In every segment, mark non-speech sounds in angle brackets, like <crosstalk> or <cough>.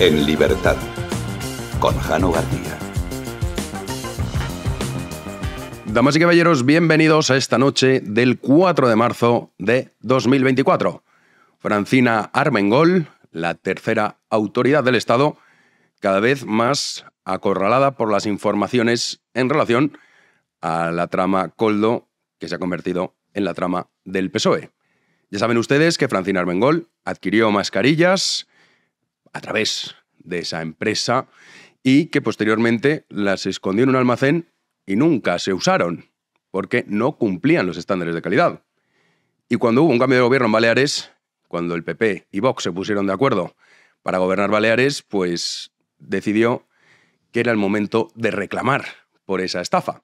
En libertad, con Jano García. Damas y caballeros, bienvenidos a esta noche del 4 de marzo de 2024. Francina Armengol, la tercera autoridad del Estado, cada vez más acorralada por las informaciones en relación a la trama Coldo, que se ha convertido en la trama del PSOE. Ya saben ustedes que Francina Armengol adquirió mascarillas a través de esa empresa y que posteriormente las escondió en un almacén y nunca se usaron porque no cumplían los estándares de calidad. Y cuando hubo un cambio de gobierno en Baleares, cuando el PP y Vox se pusieron de acuerdo para gobernar Baleares, pues decidió que era el momento de reclamar por esa estafa.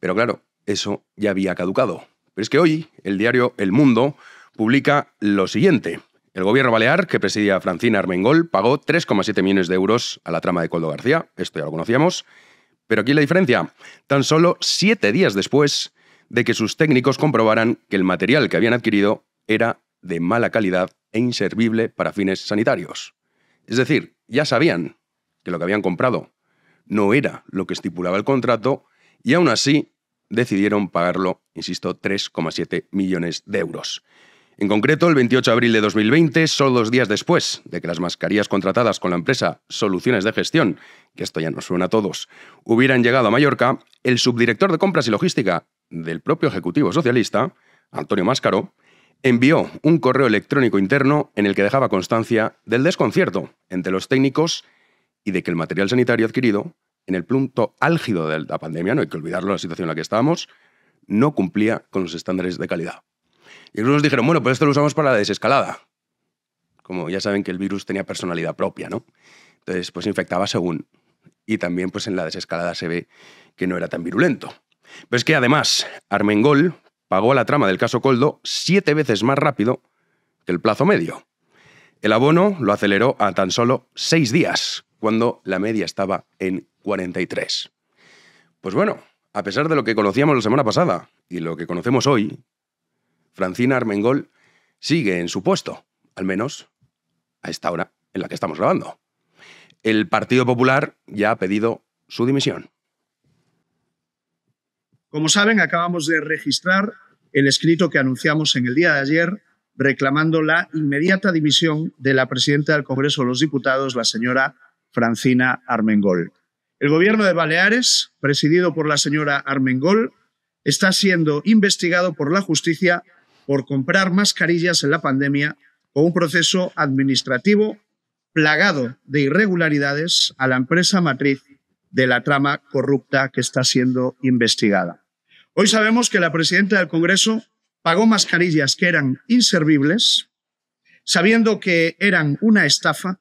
Pero claro, eso ya había caducado. Pero es que hoy el diario El Mundo publica lo siguiente. El gobierno balear, que presidía Francina Armengol, pagó 3,7 millones de euros a la trama de Coldo García, esto ya lo conocíamos, pero aquí la diferencia, tan solo siete días después de que sus técnicos comprobaran que el material que habían adquirido era de mala calidad e inservible para fines sanitarios. Es decir, ya sabían que lo que habían comprado no era lo que estipulaba el contrato y aún así decidieron pagarlo, insisto, 3,7 millones de euros. En concreto, el 28 de abril de 2020, solo dos días después de que las mascarillas contratadas con la empresa Soluciones de Gestión, que esto ya nos suena a todos, hubieran llegado a Mallorca, el subdirector de compras y logística del propio Ejecutivo Socialista, Antonio Máscaro, envió un correo electrónico interno en el que dejaba constancia del desconcierto entre los técnicos y de que el material sanitario adquirido, en el punto álgido de la pandemia, no hay que olvidarlo la situación en la que estábamos, no cumplía con los estándares de calidad. Y nos dijeron, bueno, pues esto lo usamos para la desescalada. Como ya saben que el virus tenía personalidad propia, ¿no? Entonces, pues infectaba según. Y también, pues en la desescalada se ve que no era tan virulento. Pero es que además, Armengol pagó la trama del caso Coldo siete veces más rápido que el plazo medio. El abono lo aceleró a tan solo seis días, cuando la media estaba en 43. Pues bueno, a pesar de lo que conocíamos la semana pasada y lo que conocemos hoy, Francina Armengol sigue en su puesto, al menos a esta hora en la que estamos grabando. El Partido Popular ya ha pedido su dimisión. Como saben, acabamos de registrar el escrito que anunciamos en el día de ayer reclamando la inmediata dimisión de la presidenta del Congreso de los Diputados, la señora Francina Armengol. El gobierno de Baleares, presidido por la señora Armengol, está siendo investigado por la justicia por comprar mascarillas en la pandemia o un proceso administrativo plagado de irregularidades a la empresa matriz de la trama corrupta que está siendo investigada. Hoy sabemos que la presidenta del Congreso pagó mascarillas que eran inservibles, sabiendo que eran una estafa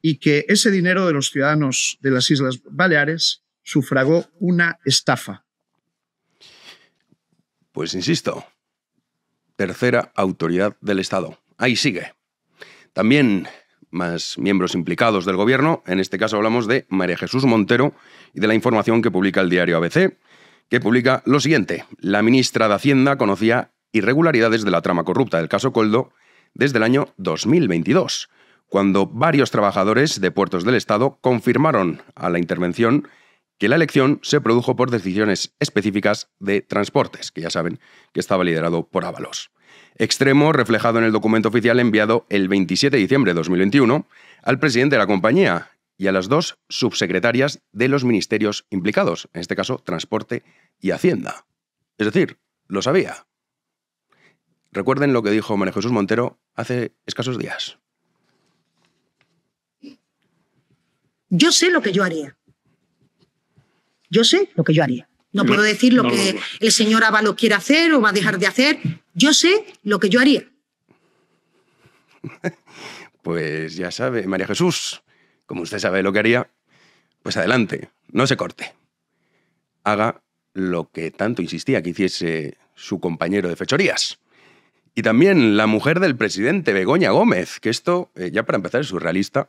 y que ese dinero de los ciudadanos de las Islas Baleares sufragó una estafa. Pues insisto, tercera autoridad del Estado. Ahí sigue. También más miembros implicados del gobierno, en este caso hablamos de María Jesús Montero y de la información que publica el diario ABC, que publica lo siguiente. La ministra de Hacienda conocía irregularidades de la trama corrupta del caso Coldo desde el año 2022, cuando varios trabajadores de puertos del Estado confirmaron a la intervención que la elección se produjo por decisiones específicas de transportes, que ya saben que estaba liderado por Ábalos. Extremo reflejado en el documento oficial enviado el 27 de diciembre de 2021 al presidente de la compañía y a las dos subsecretarias de los ministerios implicados, en este caso Transporte y Hacienda. Es decir, lo sabía. Recuerden lo que dijo María Jesús Montero hace escasos días. Yo sé lo que yo haría. Yo sé lo que yo haría. No, puedo decir lo que el señor Ábalos quiere hacer o va a dejar de hacer. Yo sé lo que yo haría. <laughs> Pues ya sabe, María Jesús, como usted sabe lo que haría, pues adelante, no se corte. Haga lo que tanto insistía que hiciese su compañero de fechorías. Y también la mujer del presidente, Begoña Gómez, que esto, eh, ya para empezar, es surrealista,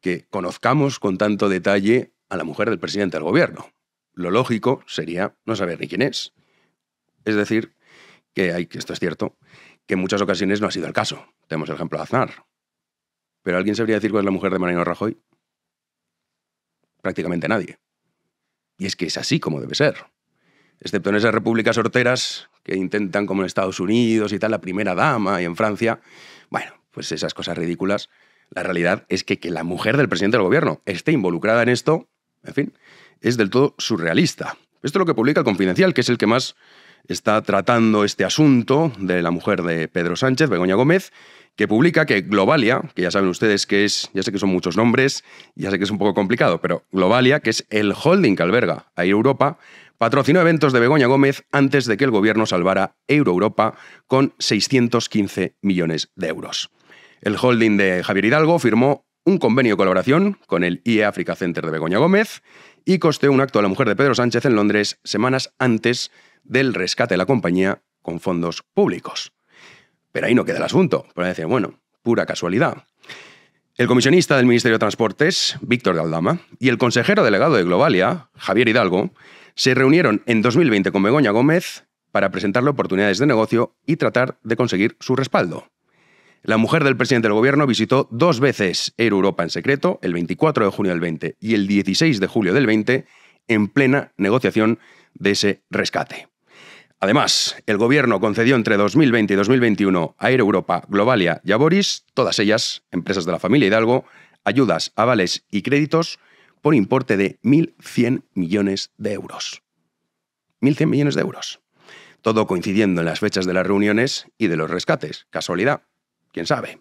que conozcamos con tanto detalle a la mujer del presidente del gobierno lo lógico sería no saber ni quién es. Es decir, que hay, que esto es cierto, que en muchas ocasiones no ha sido el caso. Tenemos el ejemplo de Aznar. ¿Pero alguien sabría decir cuál es la mujer de Mariano Rajoy? Prácticamente nadie. Y es que es así como debe ser. Excepto en esas repúblicas sorteras que intentan, como en Estados Unidos y tal, la primera dama y en Francia. Bueno, pues esas cosas ridículas. La realidad es que, que la mujer del presidente del gobierno esté involucrada en esto, en fin, es del todo surrealista. Esto es lo que publica el Confidencial, que es el que más está tratando este asunto de la mujer de Pedro Sánchez, Begoña Gómez, que publica que Globalia, que ya saben ustedes que es, ya sé que son muchos nombres, ya sé que es un poco complicado, pero Globalia, que es el holding que alberga a Europa, patrocinó eventos de Begoña Gómez antes de que el gobierno salvara Euro Europa con 615 millones de euros. El holding de Javier Hidalgo firmó un convenio de colaboración con el IE Africa Center de Begoña Gómez y costeó un acto a la mujer de Pedro Sánchez en Londres semanas antes del rescate de la compañía con fondos públicos. Pero ahí no queda el asunto, para decir, bueno, pura casualidad. El comisionista del Ministerio de Transportes, Víctor de Aldama, y el consejero delegado de Globalia, Javier Hidalgo, se reunieron en 2020 con Begoña Gómez para presentarle oportunidades de negocio y tratar de conseguir su respaldo. La mujer del presidente del gobierno visitó dos veces Aeroeuropa en secreto, el 24 de junio del 20 y el 16 de julio del 20, en plena negociación de ese rescate. Además, el gobierno concedió entre 2020 y 2021 a Aeroeuropa, Globalia y a Boris, todas ellas empresas de la familia Hidalgo, ayudas, avales y créditos por importe de 1.100 millones de euros. 1.100 millones de euros. Todo coincidiendo en las fechas de las reuniones y de los rescates. Casualidad quién sabe.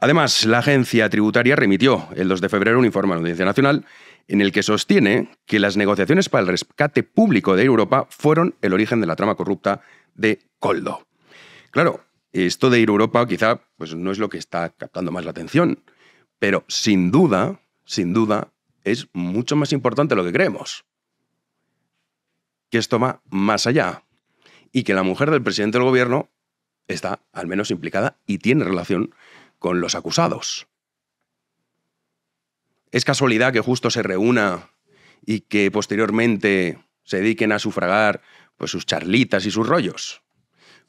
Además, la agencia tributaria remitió el 2 de febrero un informe a la Audiencia Nacional en el que sostiene que las negociaciones para el rescate público de Europa fueron el origen de la trama corrupta de Coldo. Claro, esto de ir Europa quizá pues, no es lo que está captando más la atención, pero sin duda, sin duda, es mucho más importante lo que creemos. Que esto va más allá y que la mujer del presidente del gobierno está al menos implicada y tiene relación con los acusados. ¿Es casualidad que justo se reúna y que posteriormente se dediquen a sufragar pues, sus charlitas y sus rollos?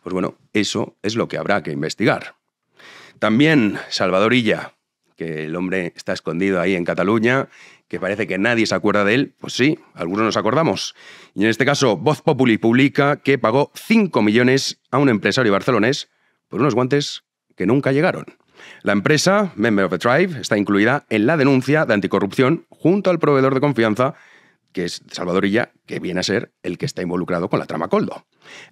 Pues bueno, eso es lo que habrá que investigar. También Salvadorilla que el hombre está escondido ahí en Cataluña, que parece que nadie se acuerda de él, pues sí, algunos nos acordamos. Y en este caso, Voz Populi publica que pagó 5 millones a un empresario barcelonés por unos guantes que nunca llegaron. La empresa, Member of the Tribe, está incluida en la denuncia de anticorrupción junto al proveedor de confianza, que es Salvadorilla, que viene a ser el que está involucrado con la trama Coldo.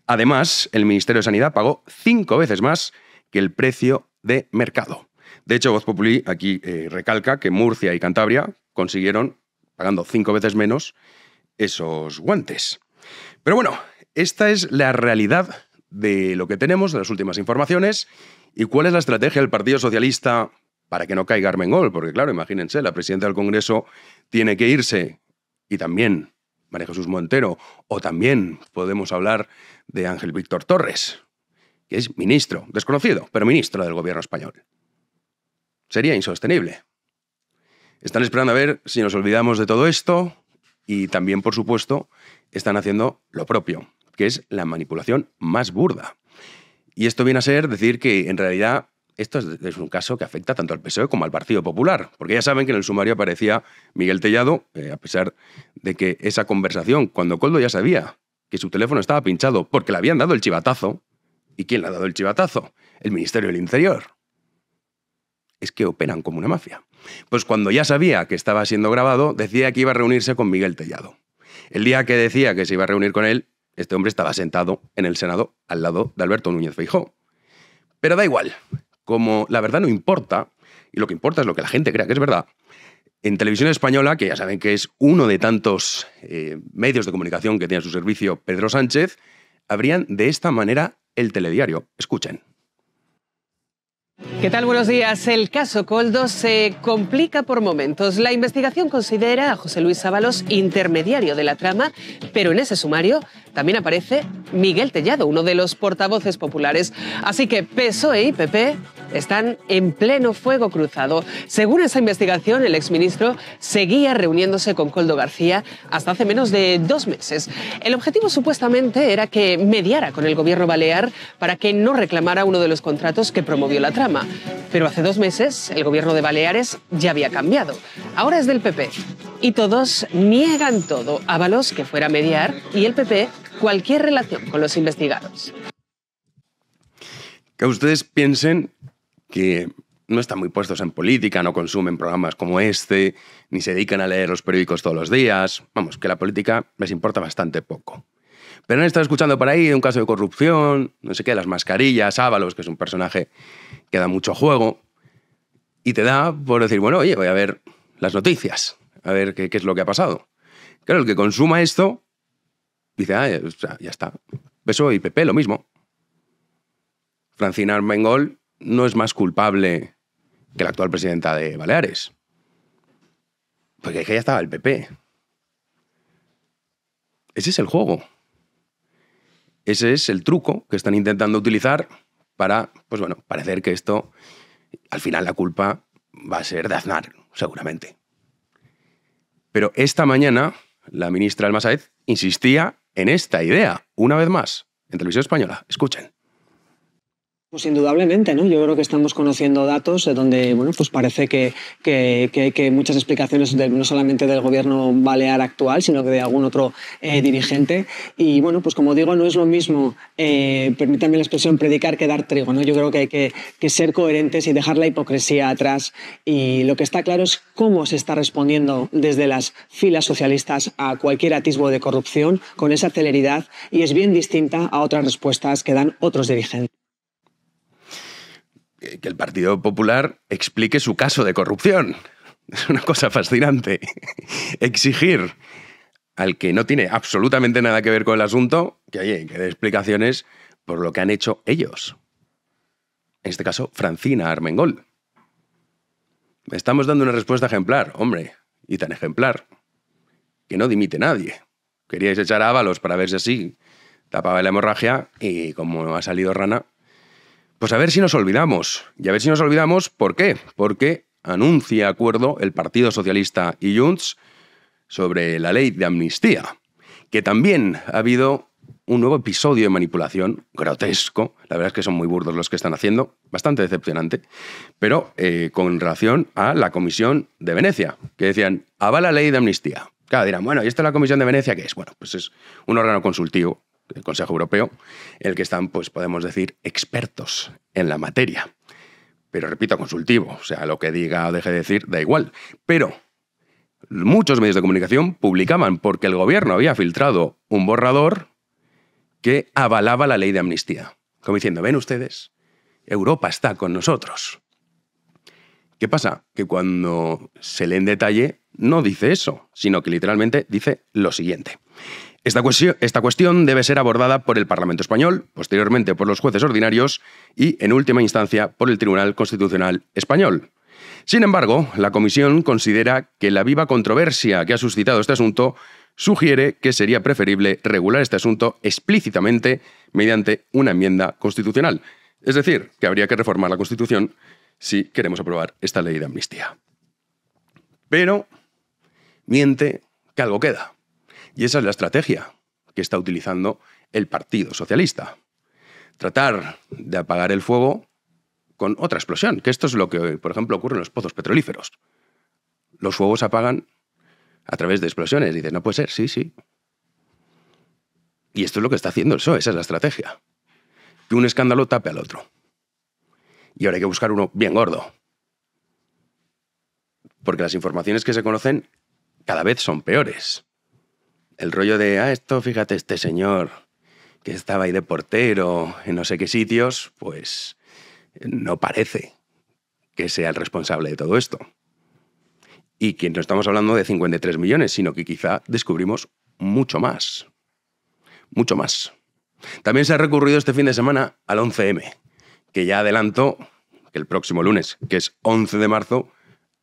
Además, el Ministerio de Sanidad pagó cinco veces más que el precio de mercado. De hecho, Voz Populi aquí eh, recalca que Murcia y Cantabria consiguieron, pagando cinco veces menos, esos guantes. Pero bueno, esta es la realidad de lo que tenemos, de las últimas informaciones, y cuál es la estrategia del Partido Socialista para que no caiga Armengol, porque claro, imagínense, la presidenta del Congreso tiene que irse y también María Jesús Montero, o también podemos hablar de Ángel Víctor Torres, que es ministro, desconocido, pero ministro del gobierno español sería insostenible. Están esperando a ver si nos olvidamos de todo esto y también, por supuesto, están haciendo lo propio, que es la manipulación más burda. Y esto viene a ser decir que en realidad esto es, un caso que afecta tanto al PSOE como al Partido Popular, porque ya saben que en el sumario aparecía Miguel Tellado, eh, a pesar de que esa conversación, cuando Coldo ya sabía que su teléfono estaba pinchado porque le habían dado el chivatazo, ¿y quién le ha dado el chivatazo? El Ministerio del Interior es que operan como una mafia. Pues cuando ya sabía que estaba siendo grabado, decía que iba a reunirse con Miguel Tellado. El día que decía que se iba a reunir con él, este hombre estaba sentado en el Senado al lado de Alberto Núñez Feijóo. Pero da igual, como la verdad no importa, y lo que importa es lo que la gente crea que es verdad, en Televisión Española, que ya saben que es uno de tantos eh, medios de comunicación que tiene a su servicio Pedro Sánchez, abrían de esta manera el telediario. Escuchen. ¿Qué tal? Buenos días. El caso Coldo se complica por momentos. La investigación considera a José Luis Ábalos intermediario de la trama, pero en ese sumario también aparece Miguel Tellado, uno de los portavoces populares. Así que PSOE y PP están en pleno fuego cruzado. Según esa investigación, el exministro seguía reuniéndose con Coldo García hasta hace menos de dos meses. El objetivo supuestamente era que mediara con el gobierno balear para que no reclamara uno de los contratos que promovió la trama. Pero hace dos meses el gobierno de Baleares ya había cambiado. Ahora es del PP. Y todos niegan todo. Ábalos que fuera a mediar y el PP cualquier relación con los investigados. Que ustedes piensen que no están muy puestos en política, no consumen programas como este, ni se dedican a leer los periódicos todos los días. Vamos, que la política les importa bastante poco. Pero han estado escuchando por ahí un caso de corrupción, no sé qué, las mascarillas, Ábalos, que es un personaje que da mucho juego. Y te da por decir, bueno, oye, voy a ver las noticias, a ver qué, qué es lo que ha pasado. Claro, el que consuma esto Dice, ah, ya está. Beso y PP, lo mismo. Francina Armengol no es más culpable que la actual presidenta de Baleares. Porque que ya estaba el PP. Ese es el juego. Ese es el truco que están intentando utilizar para, pues bueno, parecer que esto, al final la culpa va a ser de Aznar, seguramente. Pero esta mañana la ministra Almasaez insistía en esta idea, una vez más, en Televisión Española. Escuchen. Pues indudablemente, ¿no? Yo creo que estamos conociendo datos eh, donde, bueno, pues parece que, que, que, que muchas explicaciones no solamente del gobierno balear actual, sino que de algún otro eh, dirigente. Y bueno, pues como digo, no es lo mismo, eh, permítanme la expresión, predicar que dar trigo, ¿no? Yo creo que hay que, que ser coherentes y dejar la hipocresía atrás. Y lo que está claro es cómo se está respondiendo desde las filas socialistas a cualquier atisbo de corrupción con esa celeridad y es bien distinta a otras respuestas que dan otros dirigentes que el Partido Popular explique su caso de corrupción. Es una cosa fascinante. Exigir al que no tiene absolutamente nada que ver con el asunto que, oye, que dé explicaciones por lo que han hecho ellos. En este caso, Francina Armengol. Estamos dando una respuesta ejemplar, hombre, y tan ejemplar, que no dimite nadie. Queríais echar a Ábalos para verse así, tapaba la hemorragia y como ha salido rana, pues a ver si nos olvidamos. Y a ver si nos olvidamos, ¿por qué? Porque anuncia acuerdo el Partido Socialista y Junts sobre la ley de amnistía, que también ha habido un nuevo episodio de manipulación grotesco. La verdad es que son muy burdos los que están haciendo, bastante decepcionante, pero eh, con relación a la Comisión de Venecia, que decían, avala ley de amnistía. Claro, dirán, bueno, ¿y esta es la Comisión de Venecia qué es? Bueno, pues es un órgano consultivo el Consejo Europeo, el que están, pues podemos decir, expertos en la materia. Pero repito, consultivo, o sea, lo que diga o deje de decir, da igual. Pero muchos medios de comunicación publicaban porque el gobierno había filtrado un borrador que avalaba la ley de amnistía. Como diciendo, ven ustedes, Europa está con nosotros. ¿Qué pasa? Que cuando se lee en detalle no dice eso, sino que literalmente dice lo siguiente. Esta, cuestión, debe ser abordada por el Parlamento español, posteriormente por los jueces ordinarios y, en última instancia, por el Tribunal Constitucional español. Sin embargo, la Comisión considera que la viva controversia que ha suscitado este asunto sugiere que sería preferible regular este asunto explícitamente mediante una enmienda constitucional. Es decir, que habría que reformar la Constitución si queremos aprobar esta ley de amnistía. Pero miente que algo queda. Y esa es la estrategia que está utilizando el Partido Socialista. Tratar de apagar el fuego con otra explosión, que esto es lo que, por ejemplo, ocurre en los pozos petrolíferos. Los fuegos se apagan a través de explosiones. Dices, no puede ser, sí, sí. Y esto es lo que está haciendo el PSOE, esa es la estrategia. Que un escándalo tape al otro. Y ahora hay que buscar uno bien gordo. Porque las informaciones que se conocen cada vez son peores. El rollo de, ah, esto, fíjate, este señor que estaba ahí de portero en no sé qué sitios, pues eh, no parece que sea el responsable de todo esto. Y que no estamos hablando de 53 millones, sino que quizá descubrimos mucho más. Mucho más. También se ha recurrido este fin de semana al 11M, que ya adelanto que el próximo lunes, que es 11 de marzo,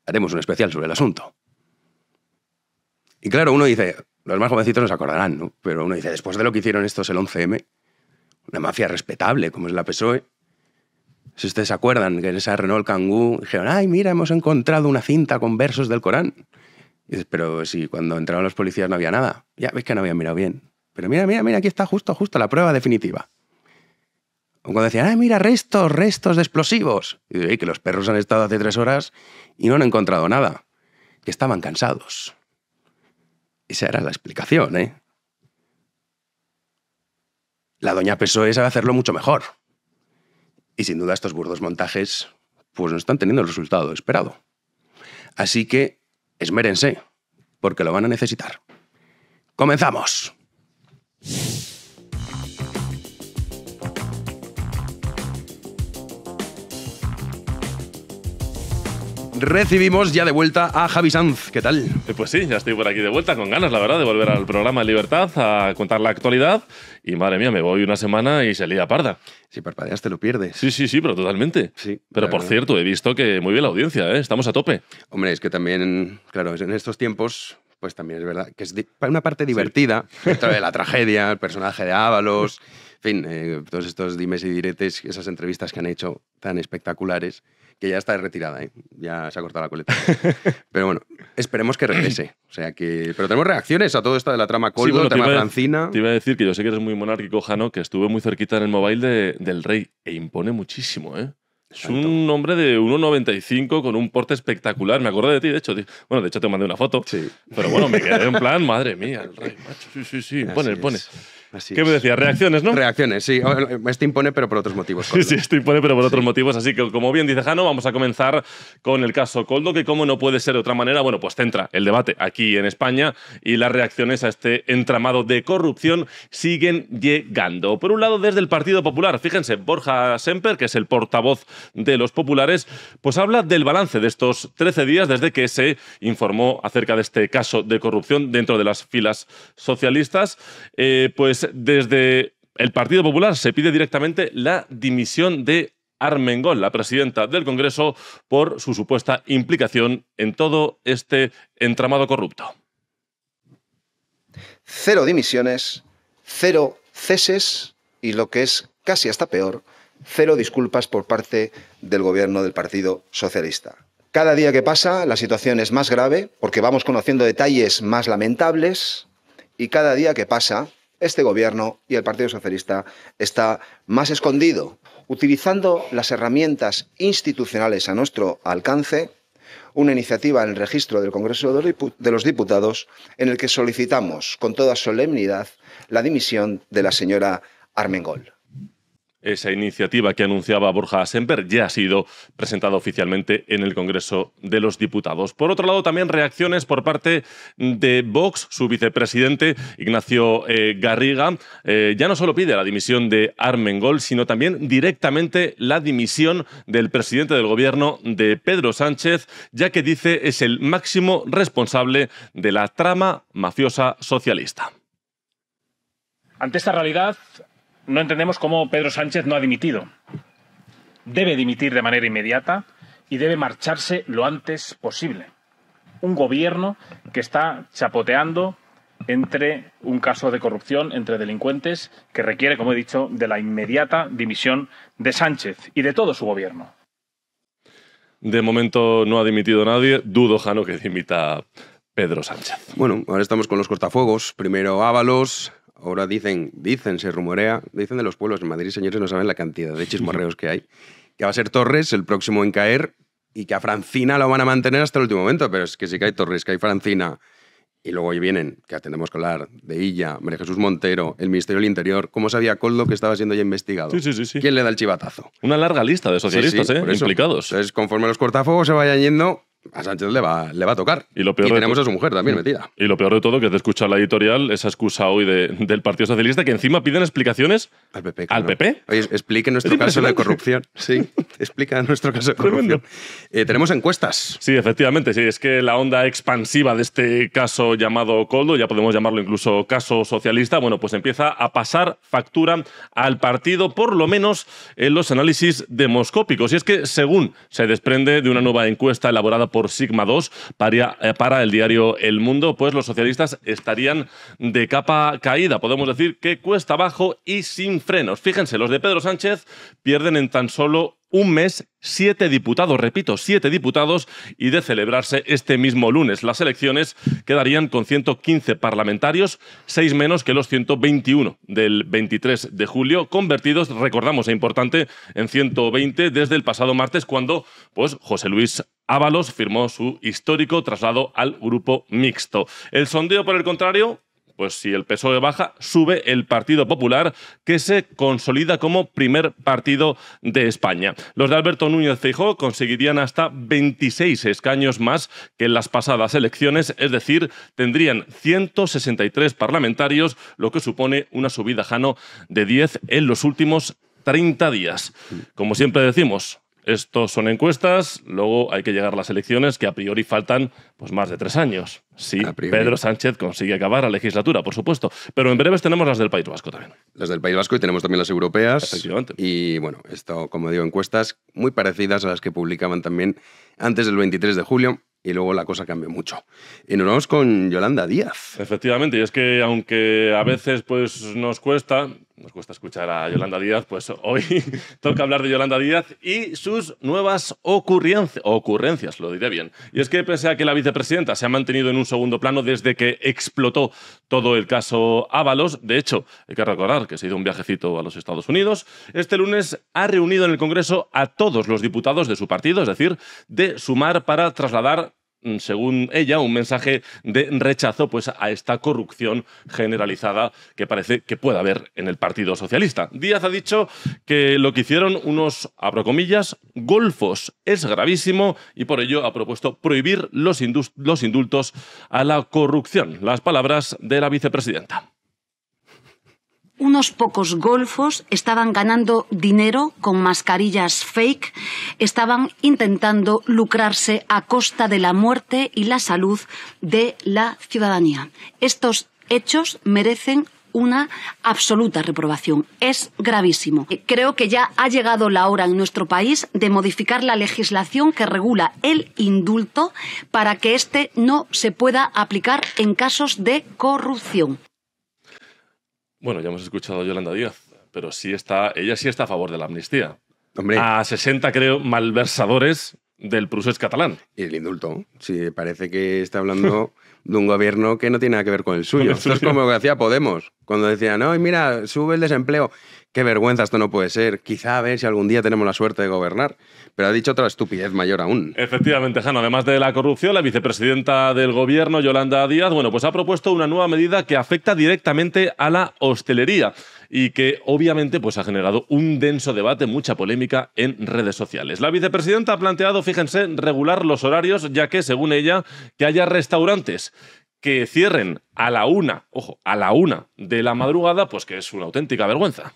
haremos un especial sobre el asunto. Y claro, uno dice, los más jovencitos nos acordarán, ¿no? Pero uno dice, después de lo que hicieron estos el 11M, una mafia respetable como es la PSOE, si ustedes se acuerdan que en esa Renault Kangoo dijeron, ay, mira, hemos encontrado una cinta con versos del Corán. pero si cuando entraron los policías no había nada. Ya ves que no habían mirado bien. Pero mira, mira, mira, aquí está justo, justo la prueba definitiva. O cuando decían, ay, mira, restos, restos de explosivos. Y que los perros han estado hace tres horas y no han encontrado nada. Que estaban cansados. Esa era la explicación, ¿eh? La doña PSOE sabe hacerlo mucho mejor. Y sin duda estos burdos montajes pues no están teniendo el resultado esperado. Así que esmérense, porque lo van a necesitar. ¡Comenzamos! recibimos ya de vuelta a Javi Sanz. ¿Qué tal? Eh, pues sí, ya estoy por aquí de vuelta, con ganas, la verdad, de volver al programa Libertad a contar la actualidad. Y madre mía, me voy una semana y se lía parda. Si parpadeas te lo pierdes. Sí, sí, sí, pero totalmente. Sí, pero por cierto, he visto que muy bien la audiencia, ¿eh? estamos a tope. Hombre, es que también, claro, en estos tiempos pues también es verdad que es una parte divertida, dentro de la tragedia, el personaje de Ábalos, <laughs> fin, eh, todos estos dimes y diretes, esas entrevistas que han hecho tan espectaculares, que ya está retirada, ¿eh? ya se ha cortado la coleta. <laughs> pero bueno, esperemos que regrese. O sea que, pero tenemos reacciones a todo esto de la trama Coldo, sí, la trama te Te iba a decir que yo sé que eres muy monárquico, Jano, que estuve muy cerquita en el mobile del rey e impone muchísimo, ¿eh? Es un hombre de 1,95 con un porte espectacular. Me acuerdo de ti, de hecho. Bueno, de hecho te mandé una foto. Sí. Pero bueno, me quedé en plan, <laughs> madre mía, el rey, macho. Sí, sí, sí. Pone, pone. ¿Qué me decía? Reacciones, ¿no? Reacciones, sí. Este impone, pero por otros motivos. Sí, sí, este impone, pero por otros motivos. Así que, como bien dice Jano, vamos a comenzar con el caso Coldo, que como no puede ser de otra manera, bueno, pues centra el debate aquí en España y las reacciones a este entramado de corrupción siguen llegando. Por un lado, desde el Partido Popular, fíjense, Borja Semper, que es el portavoz de los populares, pues habla del balance de estos 13 días desde que se informó acerca de este caso de corrupción dentro de las filas socialistas. Eh, pues desde el Partido Popular se pide directamente la dimisión de Armengol, la presidenta del Congreso, por su supuesta implicación en todo este entramado corrupto. Cero dimisiones, cero ceses y lo que es casi hasta peor, cero disculpas por parte del gobierno del Partido Socialista. Cada día que pasa la situación es más grave porque vamos conociendo detalles más lamentables y cada día que pasa este gobierno y el Partido Socialista está más escondido, utilizando las herramientas institucionales a nuestro alcance, una iniciativa en el registro del Congreso de los Diputados en el que solicitamos con toda solemnidad la dimisión de la señora Armengol. Esa iniciativa que anunciaba Borja Asenberg ya ha sido presentada oficialmente en el Congreso de los Diputados. Por otro lado, también reacciones por parte de Vox. Su vicepresidente, Ignacio eh, Garriga, eh, ya no solo pide la dimisión de Armengol, sino también directamente la dimisión del presidente del gobierno de Pedro Sánchez, ya que dice es el máximo responsable de la trama mafiosa socialista. Ante esta realidad, no entendemos cómo Pedro Sánchez no ha dimitido. Debe dimitir de manera inmediata y debe marcharse lo antes posible. Un gobierno que está chapoteando entre un caso de corrupción entre delincuentes que requiere, como he dicho, de la inmediata dimisión de Sánchez y de todo su gobierno. De momento no ha dimitido nadie. Dudo, Jano, que dimita Pedro Sánchez. Bueno, ahora estamos con los cortafuegos. Primero Ábalos, Ahora dicen, dicen, se rumorea, dicen de los pueblos en Madrid, señores, no saben la cantidad de chismorreos que hay. Que va a ser Torres el próximo en caer y que a Francina lo van a mantener hasta el último momento. Pero es que si cae Torres, que Francina. Y luego ya vienen, que atendemos con la de Illa, María Jesús Montero, el Ministerio del Interior. ¿Cómo sabía Coldo que estaba siendo ya investigado? Sí, sí, sí. ¿Quién le da el chivatazo? Una larga lista de socialistas ¿eh? implicados. Entonces, conforme los cortafuegos se vayan yendo, a Sánchez le va, le va a tocar. Y, lo peor tenemos a su mujer también mm. metida. Y lo peor de todo, que te escucha la editorial, esa excusa hoy del Partido Socialista, que encima piden explicaciones al PP. Al PP. explique nuestro caso de corrupción. <laughs> Sí, explica nuestro caso de corrupción. Eh, tenemos encuestas. Sí, efectivamente. Sí, es que la onda expansiva de este caso llamado Coldo, ya podemos llamarlo incluso caso socialista, bueno, pues empieza a pasar factura al partido, por lo menos en los análisis demoscópicos. Y es que, según se desprende de una nueva encuesta elaborada por Sigma 2 para, eh, para el diario El Mundo, pues los socialistas estarían de capa caída, podemos decir que cuesta abajo y sin frenos. Fíjense, los de Pedro Sánchez pierden en tan solo un mes siete diputados, repito, siete diputados, y de celebrarse este mismo lunes. Las elecciones quedarían con 115 parlamentarios, seis menos que los 121 del 23 de julio, convertidos, recordamos, e importante, en 120 desde el pasado martes, cuando pues, José Luis Ábalos firmó su histórico traslado al grupo mixto. El sondeo, por el contrario, pues si el PSOE baja, sube el Partido Popular, que se consolida como primer partido de España. Los de Alberto Núñez Feijó conseguirían hasta 26 escaños más que en las pasadas elecciones, es decir, tendrían 163 parlamentarios, lo que supone una subida, Jano, de 10 en los últimos 30 días. Como siempre decimos, estos son encuestas, luego hay que llegar a las elecciones que a priori faltan pues, más de tres años. Sí, Pedro Sánchez consigue acabar la legislatura, por supuesto. Pero en breves tenemos las del País Vasco también. Las del País Vasco y tenemos también las europeas. Y bueno, esto, como digo, encuestas muy parecidas a las que publicaban también antes del 23 de julio y luego la cosa cambió mucho. Y nos vamos con Yolanda Díaz. Efectivamente, y es que aunque a veces pues, nos cuesta, nos cuesta escuchar a Yolanda Díaz, pues hoy <laughs> toca hablar de Yolanda Díaz y sus nuevas ocurrencias, lo diré bien. Y es que pese a que la vicepresidenta se ha mantenido en un segundo plano desde que explotó todo el caso Ábalos, de hecho, hay que recordar que se ido un viajecito a los Estados Unidos, este lunes ha reunido en el Congreso a todos los diputados de su partido, es decir, de Sumar para trasladar Mm, según ella, un mensaje de rechazo pues, a esta corrupción generalizada que parece que puede haber en el Partido Socialista. Díaz ha dicho que lo que hicieron unos, abro comillas, golfos es gravísimo y por ello ha propuesto prohibir los indultos a la corrupción. Las palabras de la vicepresidenta unos pocos golfos estaban ganando dinero con mascarillas fake, estaban intentando lucrarse a costa de la muerte y la salud de la ciudadanía. Estos hechos merecen una absoluta reprobación. Es gravísimo. Creo que ya ha llegado la hora en nuestro país de modificar la legislación que regula el indulto para que éste no se pueda aplicar en casos de corrupción. Bueno, ya hemos escuchado a Yolanda Díaz, pero sí está, ella sí está a favor de la amnistía. A 60, creo, malversadores del procés catalán. Y el indulto. Sí, parece que está hablando <laughs> de un gobierno que no tiene nada que ver con el suyo. Esto es como que hacía Podemos, cuando decía, no, mira, sube el desempleo qué vergüenza, esto no puede ser. Quizá a ver si algún día tenemos la suerte de gobernar. Pero ha dicho otra estupidez mayor aún. Efectivamente, Jano, además de la corrupción, la vicepresidenta del gobierno, Yolanda Díaz, bueno, pues ha propuesto una nueva medida que afecta directamente a la hostelería y que obviamente pues, ha generado un denso debate, mucha polémica en redes sociales. La vicepresidenta ha planteado, fíjense, regular los horarios, ya que, según ella, que haya restaurantes que cierren a la una, ojo, a la una de la madrugada, pues que es una auténtica vergüenza.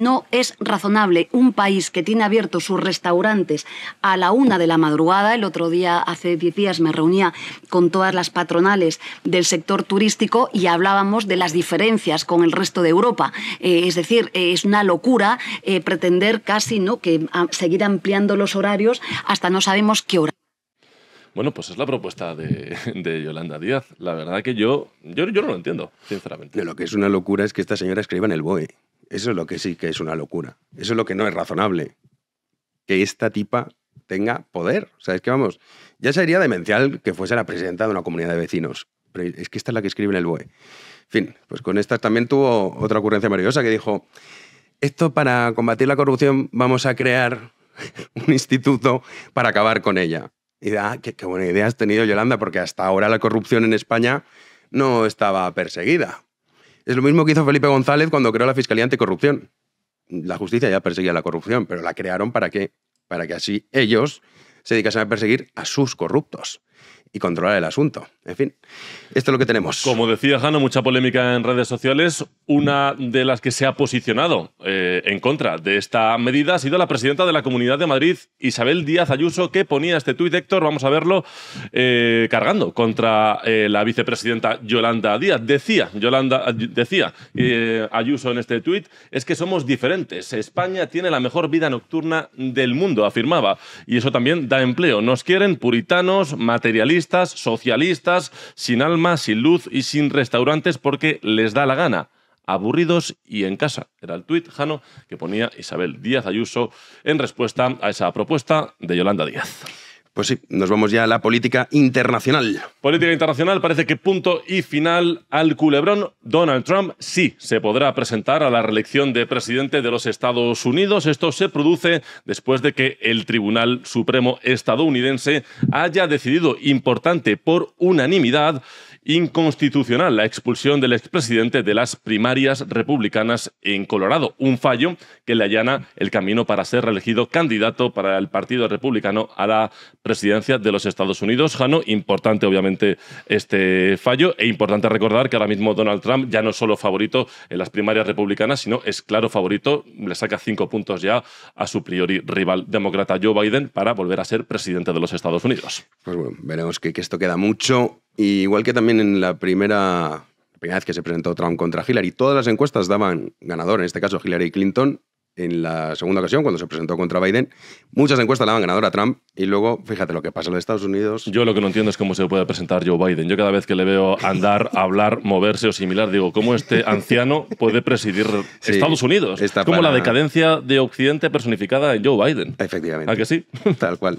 No es razonable un país que tiene abiertos sus restaurantes a la una de la madrugada. El otro día, hace diez días, me reunía con todas las patronales del sector turístico y hablábamos de las diferencias con el resto de Europa. Eh, es decir, eh, es una locura eh, pretender casi ¿no? que ah, seguir ampliando los horarios hasta no sabemos qué hora. Bueno, pues es la propuesta de, <laughs> Yolanda Díaz. La verdad que yo, yo, no lo entiendo, sinceramente. lo que es una locura es que esta señora escriba en el BOE. Eso es lo que sí que es una locura. Eso es lo que no es razonable. Que esta tipa tenga poder. O sea, es que vamos, ya sería demencial que fuese la presidenta de una comunidad de vecinos. Pero es que esta es la que escribe en el BOE. En fin, pues con esta también tuvo otra ocurrencia maravillosa que dijo, esto para combatir la corrupción vamos a crear <laughs> un instituto para acabar con ella. Y ah, qué buena idea has tenido, Yolanda, porque hasta ahora la corrupción en España no estaba perseguida. Es lo mismo que hizo Felipe González cuando creó la Fiscalía Anticorrupción. La justicia ya perseguía la corrupción, pero la crearon para que, Para que así ellos se dedicasen a perseguir a sus corruptos y controlar el asunto. En fin, esto es lo que tenemos. Como decía Jano, mucha polémica en redes sociales. Una de las que se ha posicionado eh, en contra de esta medida ha sido la presidenta de la Comunidad de Madrid, Isabel Díaz Ayuso, que ponía este tuit, Héctor, vamos a verlo, eh, cargando contra eh, la vicepresidenta Yolanda Díaz. Decía, Yolanda, decía Ayuso en este tuit, es que somos diferentes. España tiene la mejor vida nocturna del mundo, afirmaba. Y eso también da empleo. Nos quieren puritanos, materialistas, socialistas sin alma, sin luz y sin restaurantes porque les da la gana aburridos y en casa. Era el tuit, Jano, que ponía Isabel Díaz Ayuso en respuesta a esa propuesta de Yolanda Díaz. Pues sí, nos vamos ya a la política internacional. Política internacional, parece que punto y final al culebrón. Donald Trump sí se podrá presentar a la reelección de presidente de los Estados Unidos. Esto se produce después de que el Tribunal Supremo estadounidense haya decidido importante por unanimidad inconstitucional la expulsión del expresidente de las primarias republicanas en Colorado, un fallo que le allana el camino para ser elegido candidato para el Partido Republicano a la presidencia de los Estados Unidos. Jano, importante obviamente este fallo e importante recordar que ahora mismo Donald Trump ya no es solo favorito en las primarias republicanas, sino es claro favorito, le saca cinco puntos ya a su priori rival demócrata Joe Biden para volver a ser presidente de los Estados Unidos. Pues bueno, veremos que esto queda mucho igual que también en la primera, la primera vez que se presentó Trump contra Hillary, todas las encuestas daban ganador, en este caso Hillary Clinton, en la segunda ocasión, cuando se presentó contra Biden, muchas encuestas le daban ganador a Trump y luego, fíjate lo que pasa en los Estados Unidos. Yo lo que no entiendo es cómo se puede presentar Joe Biden. Yo cada vez que le veo andar, <laughs> hablar, moverse o similar, digo, ¿cómo este anciano puede presidir Estados Unidos? Es como la decadencia de Occidente personificada en Joe Biden. Efectivamente. ¿A que sí? <laughs> Tal cual.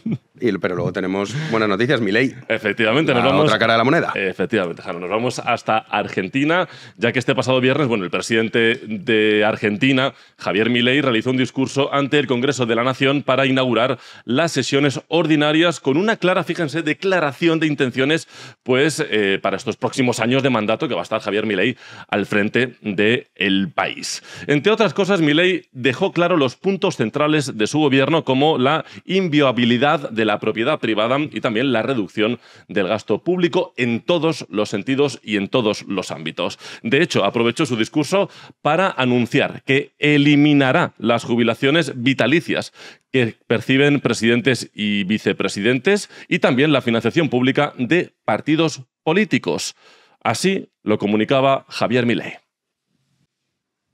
pero luego tenemos buenas noticias, Milei. Efectivamente. nos vamos... otra cara de la moneda. Efectivamente, Nos vamos hasta Argentina, ya que este pasado viernes, bueno, el presidente de Argentina, Javier Milei, realizó un discurso ante el Congreso de la Nación para inaugurar las sesiones ordinarias con una clara, fíjense, declaración de intenciones, pues eh, para estos próximos años de mandato que va a estar Javier Milei al frente del país. Entre otras cosas, Milei dejó claro los puntos centrales de su gobierno como la inviabilidad de la propiedad privada y también la reducción del gasto público en todos los sentidos y en todos los ámbitos. De hecho, aprovechó su discurso para anunciar que eliminará las jubilaciones vitalicias que perciben presidentes y vicepresidentes y también la financiación pública de partidos políticos. Así lo comunicaba Javier Milei.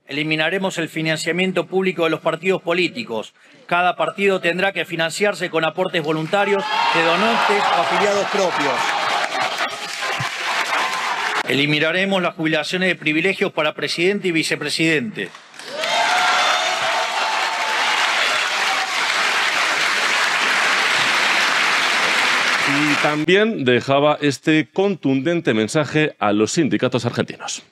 Eliminaremos el financiamiento público de los partidos políticos. Cada partido tendrá que financiarse con aportes voluntarios de donantes o afiliados propios. Eliminaremos las jubilaciones de privilegios para presidente y vicepresidente. También dejaba este contundente mensaje a los sindicatos argentinos.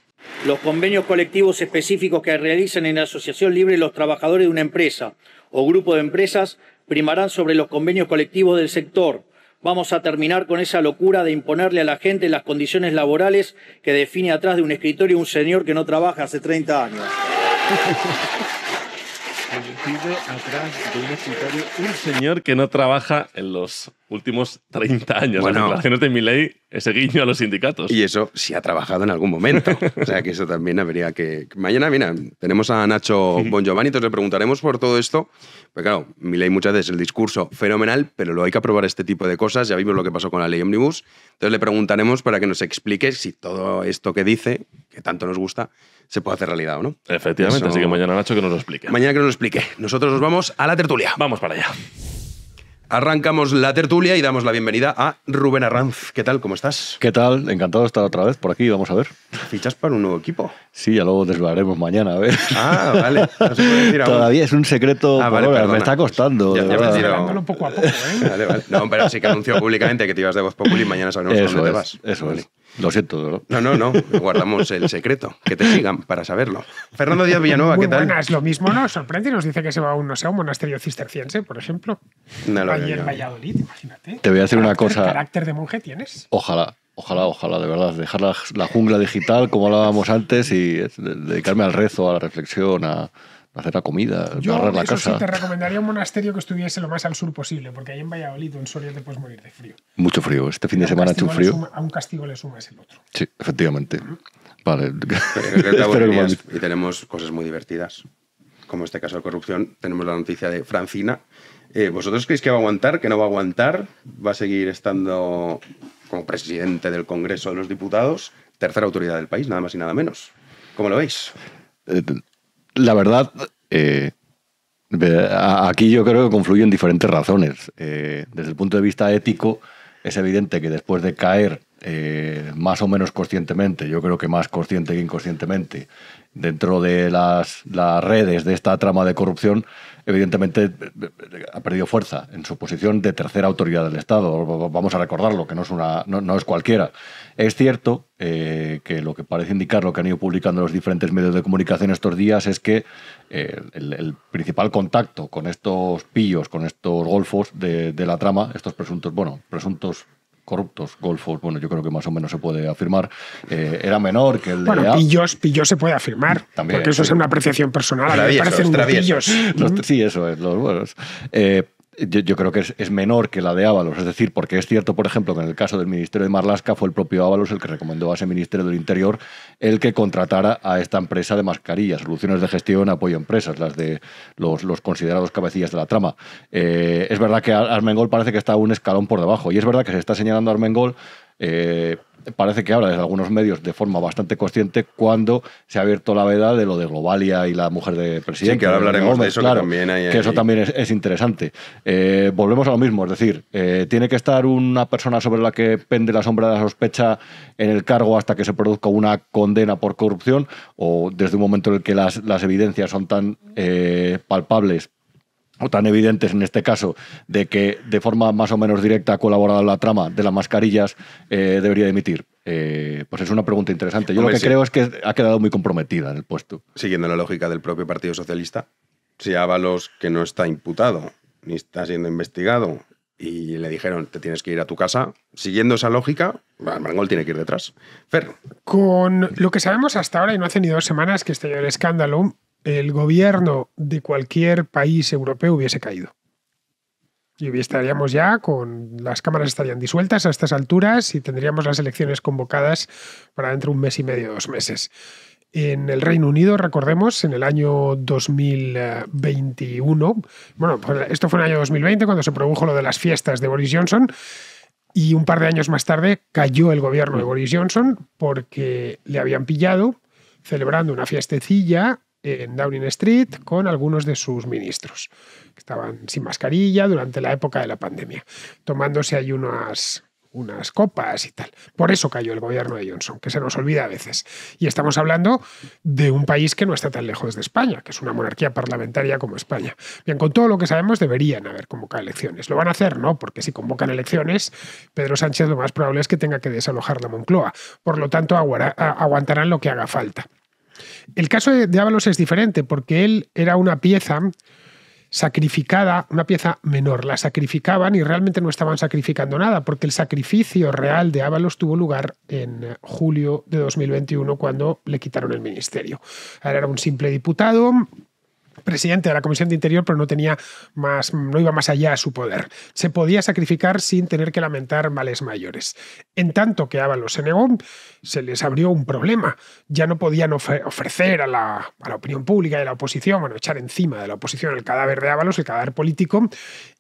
Los convenios colectivos específicos que realizan en la asociación libre los trabajadores de una empresa o grupo de empresas primarán sobre los convenios colectivos del sector. Vamos a terminar con esa locura de imponerle a la gente las condiciones laborales que define atrás de un escritorio un señor que no trabaja hace 30 años. <laughs> atrás de un escritorio un señor que no trabaja en los últimos 30 años. las declaraciones de Milley, ese guiño a los sindicatos. Y eso sí ha trabajado en algún momento. o sea que eso también habría que. Mañana, mira, tenemos a Nacho Giovanni entonces le preguntaremos por todo esto. Pues claro, Milley muchas veces el discurso fenomenal, pero lo hay que aprobar este tipo de cosas. Ya vimos lo que pasó con la ley Omnibus. Entonces le preguntaremos para que nos explique si todo esto que dice, que tanto nos gusta, se puede hacer realidad o no. Efectivamente, así que mañana Nacho que nos lo explique. Mañana que nos lo explique. Nosotros nos vamos a la tertulia. Vamos para allá. Arrancamos la tertulia y damos la bienvenida a Rubén Arranz. ¿Qué tal? ¿Cómo estás? ¿Qué tal? Encantado de estar otra vez por aquí. Vamos a ver. ¿Fichas para un nuevo equipo? Sí, ya luego desvelaremos mañana, a ver. Ah, vale. No se puede decir Todavía es un secreto. Ah, vale, Me está costando. Ya, me has poco a poco, ¿eh? Vale, vale. No, pero sí que anunció públicamente que te ibas de voz popular y mañana sabremos dónde te vas. Eso Vale. es. Lo siento, todo No, no, no. Guardamos el secreto. Que te sigan para saberlo. Fernando Díaz Villanueva, ¿qué tal? es lo mismo ¿no? sorprende y nos dice que se va a un, un monasterio cisterciense, por ejemplo. No lo Valladolid, imagínate. Te voy a hacer una cosa. ¿Qué carácter de monje tienes? Ojalá. Ojalá, ojalá, de verdad, dejar la, la jungla digital como hablábamos antes y eh, dedicarme al rezo, a la reflexión, a, hacer la comida, Yo, la eso casa. Sí, te recomendaría un monasterio que estuviese lo más al sur posible, porque ahí en Valladolid en Soria te puedes morir de frío. Mucho frío. Este fin de semana ha hecho frío. a un castigo le sumas el otro. Sí, efectivamente. Vale. <laughs> y tenemos cosas muy divertidas. Como este caso de corrupción, tenemos la noticia de Francina. Eh, ¿Vosotros creéis que va a aguantar? ¿Que no va a aguantar? ¿Va a seguir estando como presidente del Congreso de los Diputados? Tercera autoridad del país, nada más y nada menos. ¿Cómo lo veis? Eh, la verdad, eh, aquí yo creo que confluyen diferentes razones. Eh, desde el punto de vista ético, es evidente que después de caer eh, más o menos conscientemente, yo creo que más consciente que inconscientemente, dentro de las, las redes de esta trama de corrupción, evidentemente eh, ha perdido fuerza en su posición de tercera autoridad del Estado. Vamos a recordarlo, que no es, una, no, es cualquiera. Es cierto eh, que lo que parece indicar lo que han ido publicando los diferentes medios de comunicación estos días es que eh, el, principal contacto con estos pillos, con estos golfos de, de la trama, estos presuntos, bueno, presuntos corruptos, golfos, bueno, yo creo que más o menos se puede afirmar, eh, era menor que el de... Bueno, pillos, pillos se puede afirmar, También, porque eso es una apreciación personal, a pillos. sí, eso es, los buenos. Eh, yo, creo que es, menor que la de Ábalos. Es decir, porque es cierto, por ejemplo, que en el caso del Ministerio de Marlasca fue el propio Ábalos el que recomendó a ese Ministerio del Interior el que contratara a esta empresa de mascarillas, soluciones de gestión, apoyo a empresas, las de los, considerados cabecillas de la trama. Eh, es verdad que Armengol parece que está un escalón por debajo y es verdad que se está señalando a Armengol eh, parece que habla desde algunos medios de forma bastante consciente cuando se ha abierto la veda de lo de Globalia y la mujer de presidente. Sí, que ahora hablaremos de eso que también hay, Que eso también es, interesante. Eh, volvemos a lo mismo, es decir, eh, tiene que estar una persona sobre la que pende la sombra de la sospecha en el cargo hasta que se produzca una condena por corrupción o desde un momento en el que las, evidencias son tan eh, palpables o tan evidentes en este caso, de que de forma más o menos directa ha colaborado en la trama de las mascarillas, eh, debería dimitir? Eh, pues es una pregunta interesante. Yo lo que creo es que ha quedado muy comprometida en el puesto. Siguiendo la lógica del propio Partido Socialista, si Ábalos, que no está imputado ni está siendo investigado, y le dijeron, te tienes que ir a tu casa, siguiendo esa lógica, Marangol tiene que ir detrás. Fer. Con lo que sabemos hasta ahora, y no hace ni dos semanas que estalló el escándalo, el gobierno de cualquier país europeo hubiese caído. Y estaríamos ya con las cámaras estarían disueltas a estas alturas y tendríamos las elecciones convocadas para dentro de un mes y medio, dos meses. En el Reino Unido, recordemos, en el año 2021, bueno, pues esto fue en el año 2020 cuando se produjo lo de las fiestas de Boris Johnson y un par de años más tarde cayó el gobierno de mm. Boris Johnson porque le habían pillado celebrando una fiestecilla en Downing Street con algunos de sus ministros, que estaban sin mascarilla durante la época de la pandemia, tomándose ahí unas, unas copas y tal. Por eso cayó el gobierno de Johnson, que se nos olvida a veces. Y estamos hablando de un país que no está tan lejos de España, que es una monarquía parlamentaria como España. Bien, con todo lo que sabemos deberían haber convocado elecciones. Lo van a hacer, ¿no? Porque si convocan elecciones, Pedro Sánchez lo más probable es que tenga que desalojar la Moncloa. Por lo tanto, aguantarán lo que haga falta. El caso de Ábalos es diferente porque él era una pieza sacrificada, una pieza menor. La sacrificaban y realmente no estaban sacrificando nada, porque el sacrificio real de Ábalos tuvo lugar en eh, julio de 2021 cuando le quitaron el ministerio. Ahora era un simple diputado, presidente de la Comisión de Interior, pero no tenía más, no iba más allá de su poder. Se podía sacrificar sin tener que lamentar males mayores. En tanto que Ábalos se negó, se les abrió un problema. Ya no podían ofrecer a la, opinión pública y a la oposición, bueno, echar encima de la oposición el cadáver de Ábalos, el cadáver político,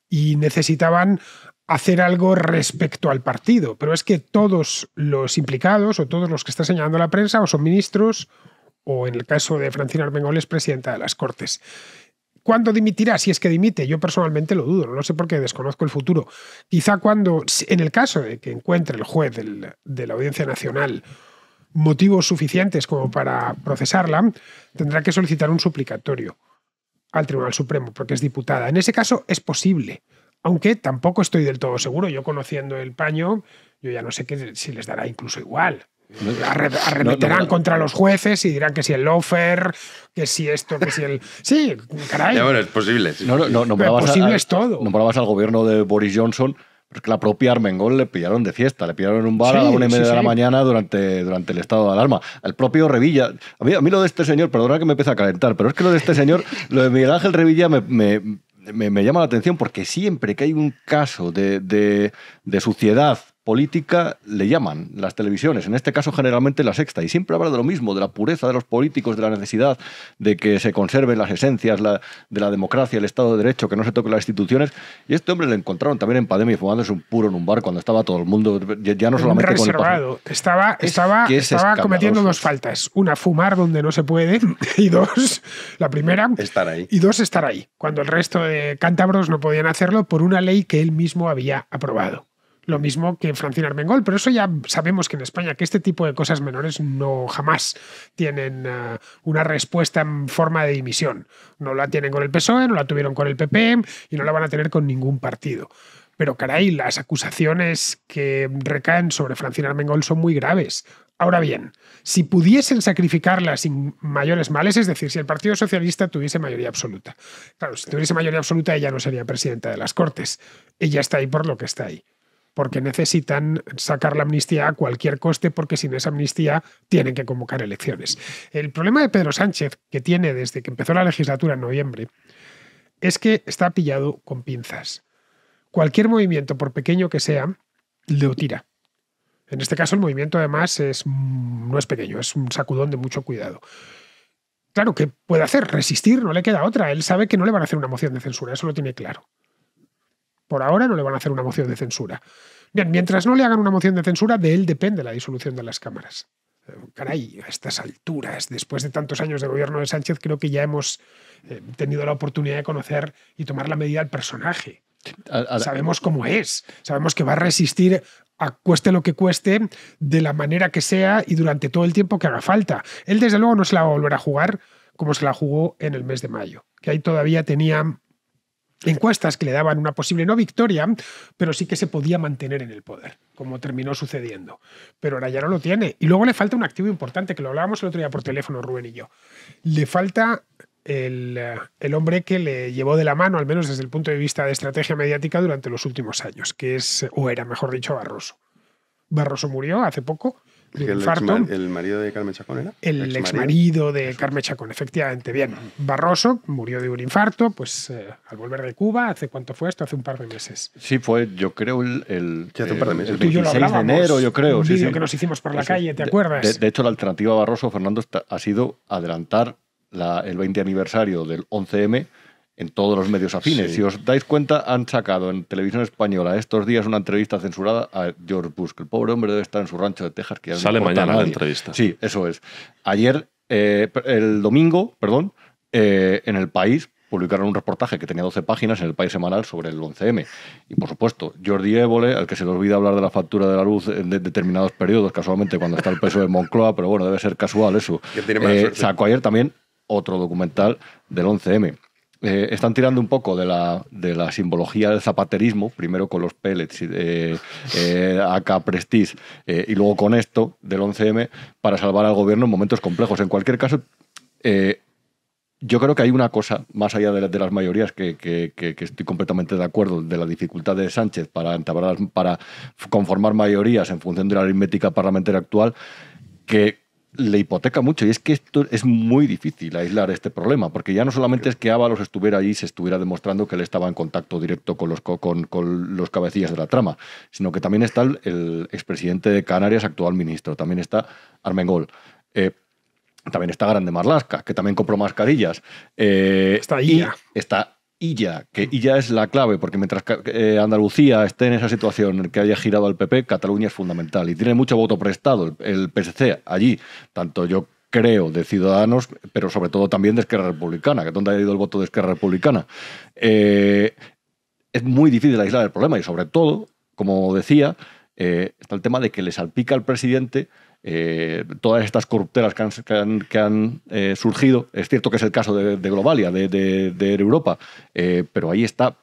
y necesitaban hacer algo respecto al partido. Pero es que todos los implicados o todos los que está señalando la prensa o son ministros o en el caso de Francina Armengol, presidenta de las Cortes. ¿Cuándo dimitirá? Si es que dimite, yo personalmente lo dudo, no sé por qué desconozco el futuro. Quizá cuando, en el caso de que encuentre el juez de la Audiencia Nacional motivos suficientes como para procesarla, tendrá que solicitar un suplicatorio al Tribunal Supremo, porque es diputada. En ese caso es posible, aunque tampoco estoy del todo seguro. Yo conociendo el paño, yo ya no sé si les dará incluso igual. Arremeterán contra los jueces y dirán que si el lofer, que si esto, que si el. <laughs> Sí, caray. Ya, bueno, es posible. no No, no, no, posible es todo. Nombrabas al gobierno de Boris Johnson. la propia Armengol le pillaron de fiesta, le pillaron en un bar a la una y media de la mañana durante, durante el estado de alarma. El propio Revilla, a mí, lo de este señor, perdona que me empieza a calentar, pero es que lo de este señor, <laughs> lo de Miguel Ángel Revilla me, llama la atención porque siempre que hay un caso de, de suciedad política le llaman las televisiones, en este caso generalmente la sexta, y siempre habla de lo mismo, de la pureza de los políticos, de la necesidad de que se conserven las esencias de la democracia, el Estado de Derecho, que no se toquen las instituciones, y este hombre le encontraron también en pandemia es un puro en un cuando estaba todo el mundo, ya no solamente reservado. estaba, estaba, estaba cometiendo dos faltas, una fumar donde no se puede, <laughs> y dos, la primera, y dos, estar ahí, cuando el resto de cántabros no podían hacerlo por una ley que él mismo había aprobado. Lo mismo que Francina Armengol, pero eso ya sabemos que en España, que este tipo de cosas menores no jamás tienen eh, una respuesta en forma de dimisión. No la tienen con el PSOE, no la tuvieron con el PP e y no la van a tener con ningún partido. Pero caray, las acusaciones que recaen sobre Francina Armengol son muy graves. Ahora bien, si pudiesen sacrificarla sin mayores males, es decir, si el Partido Socialista tuviese mayoría absoluta. Claro, si tuviese mayoría absoluta, ella no sería presidenta de las Cortes. Ella está ahí por lo que está ahí porque necesitan sacar la amnistía a cualquier coste, porque sin esa amnistía tienen que convocar elecciones. El problema de Pedro Sánchez, que tiene desde que empezó la legislatura en noviembre, es que está pillado con pinzas. Cualquier movimiento, por pequeño que sea, lo tira. En este caso, el movimiento además es, mm, no es pequeño, es un sacudón de mucho cuidado. Claro, que puede hacer? Resistir, no le queda otra. Él sabe que no le van a hacer una moción de censura, eso lo tiene claro. Por ahora no le van a hacer una moción de censura. Bien, mientras no le hagan una moción de censura, de él depende la disolución de las cámaras. Eh, caray, a estas alturas, después de tantos años de gobierno de Sánchez, creo que ya hemos eh, tenido la oportunidad de conocer y tomar la medida del personaje. sabemos cómo es, sabemos que va a resistir a cueste lo que cueste, de la manera que sea y durante todo el tiempo que haga falta. Él desde luego no se la va a volver a jugar como se la jugó en el mes de mayo, que ahí todavía tenía encuestas que le daban una posible no victoria, pero sí que se podía mantener en el poder, como terminó sucediendo. Pero ahora ya no lo tiene. Y luego le falta un activo importante, que lo hablábamos el otro día por teléfono, Rubén y yo. Le falta el, el, hombre que le llevó de la mano, al menos desde el punto de vista de estrategia mediática, durante los últimos años, que es, o era, mejor dicho, Barroso. Barroso murió hace poco ¿El marido de Carmen Chacón era? El exmarido ex marido de Carmen Chacón, efectivamente. Bien, Barroso murió de un infarto, pues eh, al volver de Cuba, ¿hace cuánto fue esto? Hace un par de meses. Sí, fue, yo creo, el, el 26 eh, de enero, yo creo. sí, que nos hicimos por la calle, ¿te acuerdas? De, hecho, la alternativa a Barroso, Fernando, ha sido adelantar el 20 aniversario del 11M en todos los medios afines. Si os dais cuenta, han sacado en televisión española estos días una entrevista censurada a George Bush. El pobre hombre debe estar en su rancho de Texas. Que Sale mañana la entrevista. Sí, eso es. Ayer, eh, el domingo, perdón, eh, en el país publicaron un reportaje que tenía 12 páginas en el país semanal sobre el 11M. Y por supuesto, Jordi Évole, al que se le olvida hablar de la factura de la luz en determinados periodos, casualmente cuando está el peso de Moncloa, pero bueno, debe ser casual eso. Eh, sacó ayer también otro documental del 11M. Eh, están tirando un poco de la, de la, simbología del zapaterismo, primero con los pellets y eh, eh Prestige eh, y luego con esto del 11M para salvar al gobierno en momentos complejos. En cualquier caso, yo creo que hay una cosa, más allá de, las mayorías, que, estoy completamente de acuerdo, de la dificultad de Sánchez para, para conformar mayorías en función de la aritmética parlamentaria actual, que le hipoteca mucho. Y es que esto es muy difícil aislar este problema, porque ya no solamente es que Ábalos estuviera ahí y se estuviera demostrando que él estaba en contacto directo con los, con, los cabecillas de la trama, sino que también está el, expresidente de Canarias, actual ministro, también está Armengol. Eh, también está Grande Marlasca, que también compró mascarillas. Eh, está ahí. Está Illa, que Illa mm. es la clave, porque mientras eh, Andalucía esté en esa situación en el que haya girado al PP, Cataluña es fundamental y tiene mucho voto prestado el PSC allí, tanto yo creo, de Ciudadanos, pero sobre todo también de Esquerra Republicana, que donde ha ido el voto de Esquerra Republicana. Eh, es muy difícil aislar el problema y sobre todo, como decía, eh, está el tema de que le salpica al presidente eh, todas estas corrupteras que han, eh, surgido. Es cierto que es el caso de, Globalia, de, Europa, eh, pero ahí está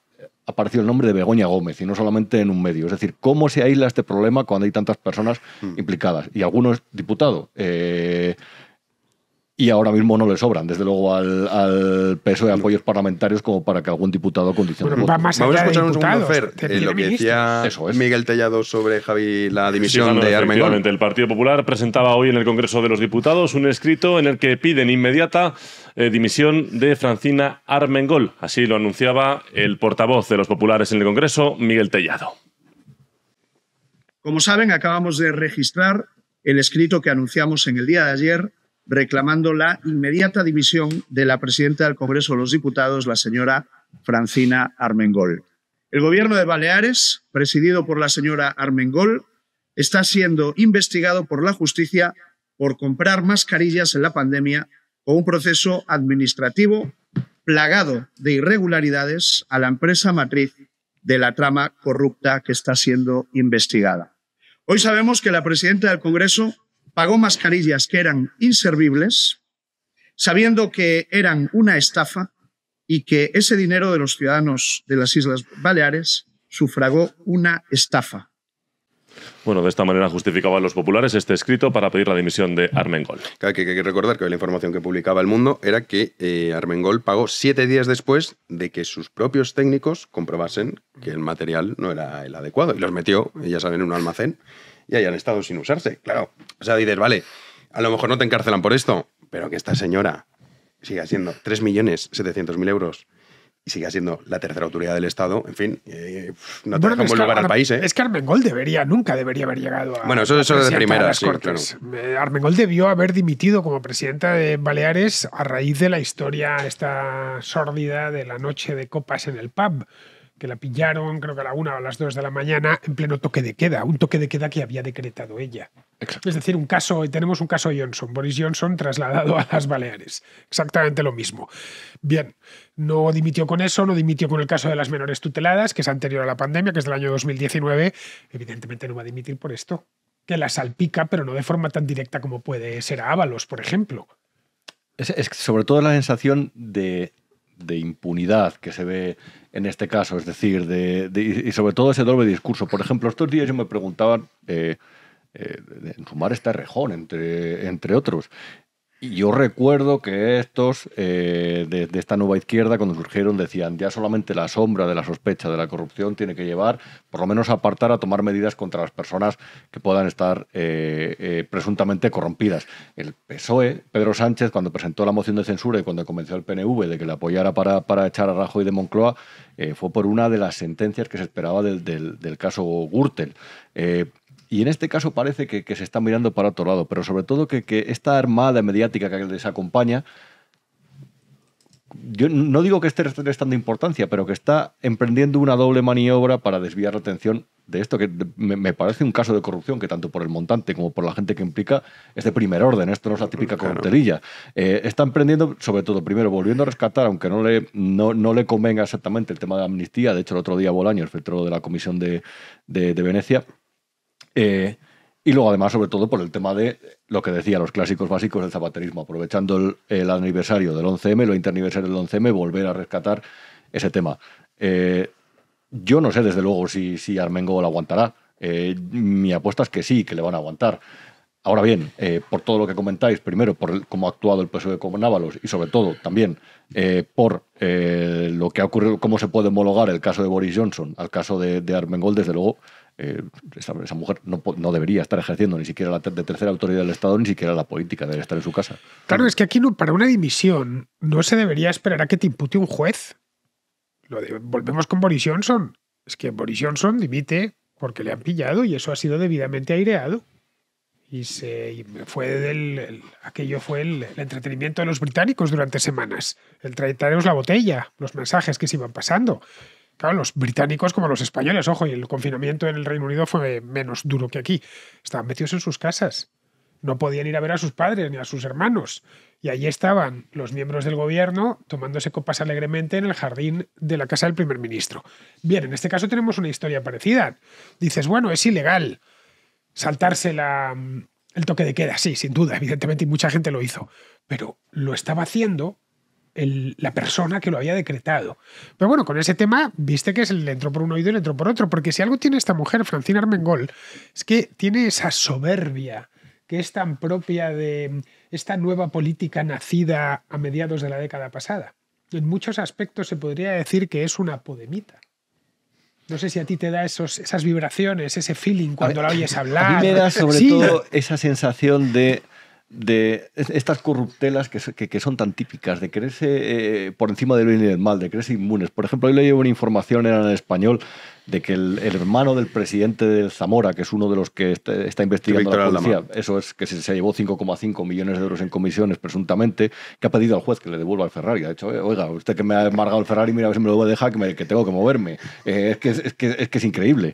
apareció el nombre de Begoña Gómez y no solamente en un medio. Es decir, ¿cómo se aísla este problema cuando hay tantas personas hmm. implicadas? Y algunos diputados diputado y ahora mismo no le sobran, desde luego, al, peso de apoyos parlamentarios como para que algún diputado condicione Vamos a escuchar un segundo, Fer, eh, lo que decía Eso es. Miguel Tellado sobre Javi la dimisión de Armengol. El Partido Popular presentaba hoy en el Congreso de los Diputados un escrito en el que piden inmediata eh, dimisión de Francina Armengol. Así lo anunciaba el portavoz de los populares en el Congreso, Miguel Tellado. Como saben, acabamos de registrar el escrito que anunciamos en el día de ayer reclamando la inmediata división de la presidenta del Congreso de los Diputados, la señora Francina Armengol. El gobierno de Baleares, presidido por la señora Armengol, está siendo investigado por la justicia por comprar mascarillas en la pandemia con un proceso administrativo plagado de irregularidades a la empresa matriz de la trama corrupta que está siendo investigada. Hoy sabemos que la presidenta del Congreso pagó mascarillas que eran inservibles, sabiendo que eran una estafa y que ese dinero de los ciudadanos de las Islas Baleares sufragó una estafa. Bueno, de esta manera justificaban los populares este escrito para pedir la dimisión de Armengol. Claro, hay que recordar que la información que publicaba El Mundo era que eh, Armengol pagó siete días después de que sus propios técnicos comprobasen que el material no era el adecuado y los metió, ya saben, en un almacén y hayan estado sin usarse, claro. O sea, dices, vale, a lo mejor no te encarcelan por esto, pero que esta señora siga siendo 3.700.000 euros y siga siendo la tercera autoridad del Estado, en fin, eh, no te buen lugar al país. ¿eh? Es que Armengol debería, nunca debería haber llegado a. Bueno, eso, es de primera, las eh, Armengol debió haber dimitido como presidenta de Baleares a raíz de la historia esta sórdida de la noche de copas en el pub que la pillaron, creo que a la una o a las dos de la mañana, en pleno toque de queda, un toque de queda que había decretado ella. Es decir, un caso, tenemos un caso Johnson, Boris Johnson trasladado a las Baleares. Exactamente lo mismo. Bien, no dimitió con eso, no dimitió con el caso de las menores tuteladas, que es anterior a la pandemia, que es del año 2019. Evidentemente no va a dimitir por esto, que la salpica, pero no de forma tan directa como puede ser a Ábalos, por ejemplo. Es, es sobre todo la sensación de, de impunidad que se ve en este caso, es decir, y sobre todo ese doble discurso. Por ejemplo, estos días yo me preguntaba... Eh, eh, en sumar este Rejón, entre, entre otros, yo recuerdo que estos eh, de, esta nueva izquierda, cuando surgieron, decían ya solamente la sombra de la sospecha de la corrupción tiene que llevar, por lo menos apartar a tomar medidas contra las personas que puedan estar eh, eh, presuntamente corrompidas. El PSOE, Pedro Sánchez, cuando presentó la moción de censura y cuando convenció al PNV de que le apoyara para, echar a Rajoy de Moncloa, fue por una de las sentencias que se esperaba del, del, caso Gürtel. Y en este caso parece que, se está mirando para otro lado, pero sobre todo que, esta armada mediática que les acompaña, yo no digo que esté restando importancia, pero que está emprendiendo una doble maniobra para desviar la atención de esto, que me, parece un caso de corrupción que tanto por el montante como por la gente que implica es de primer orden, esto no es la típica claro. Eh, está emprendiendo, sobre todo, primero, volviendo a rescatar, aunque no le, no, le convenga exactamente el tema de amnistía, de hecho el otro día Bolaños, el de la Comisión de Venecia, eh, y luego, además, sobre todo por el tema de lo que decía, los clásicos básicos del zapaterismo, aprovechando el, aniversario del 11M, el interaniversario del 11M, volver a rescatar ese tema. Eh, yo no sé, desde luego, si, si Armengo aguantará. Eh, mi apuesta es que sí, que le van a aguantar. Ahora bien, por todo lo que comentáis, primero por cómo ha actuado el PSOE de Návalos y sobre todo también por lo que ha ocurrido, cómo se puede homologar el caso de Boris Johnson al caso de, de Armengol, desde luego eh, esa, mujer no, debería estar ejerciendo ni siquiera la de tercera autoridad del Estado, ni siquiera la política, debe estar en su casa. Claro, es que aquí no, para una dimisión no se debería esperar a que te impute un juez. Lo de, volvemos con Boris Johnson. Es que Boris Johnson dimite porque le han pillado y eso ha sido debidamente aireado. Y, se, fue del, aquello fue el, entretenimiento de los británicos durante semanas. El es la botella, los mensajes que se iban pasando los británicos como los españoles, ojo, y el confinamiento en el Reino Unido fue menos duro que aquí. Estaban metidos en sus casas. No podían ir a ver a sus padres ni a sus hermanos. Y allí estaban los miembros del gobierno tomándose copas alegremente en el jardín de la casa del primer ministro. Bien, en este caso tenemos una historia parecida. Dices, bueno, es ilegal saltarse la, mm, el toque de queda, sí, sin duda, evidentemente, y mucha gente lo hizo. Pero lo estaba haciendo la persona que lo había decretado. Pero bueno, con ese tema, viste que es le entró por un oído y le entró por otro, porque si algo tiene esta mujer, Francina Armengol, es que tiene esa soberbia que es tan propia de esta nueva política nacida a mediados de la década pasada. En muchos aspectos se podría decir que es una podemita. No sé si a ti te da esos, esas vibraciones, ese feeling cuando la oyes <laughs> hablar. me da sobre todo esa sensación de de estas corruptelas que, que, son tan típicas, de creerse eh, eh, por encima del bien y del mal, de creerse inmunes. Por ejemplo, hoy llevo una información, era en español, de que el, hermano del presidente del Zamora, que es uno de los que está, investigando la policía, eso es que se, llevó 5,5 millones de euros en comisiones presuntamente, que ha pedido al juez que le devuelva el Ferrari. Ha dicho, eh, oiga, usted que me ha amargado el Ferrari, mira a ver si me lo voy a dejar, que, tengo que moverme. es, que, es, que, es, increíble.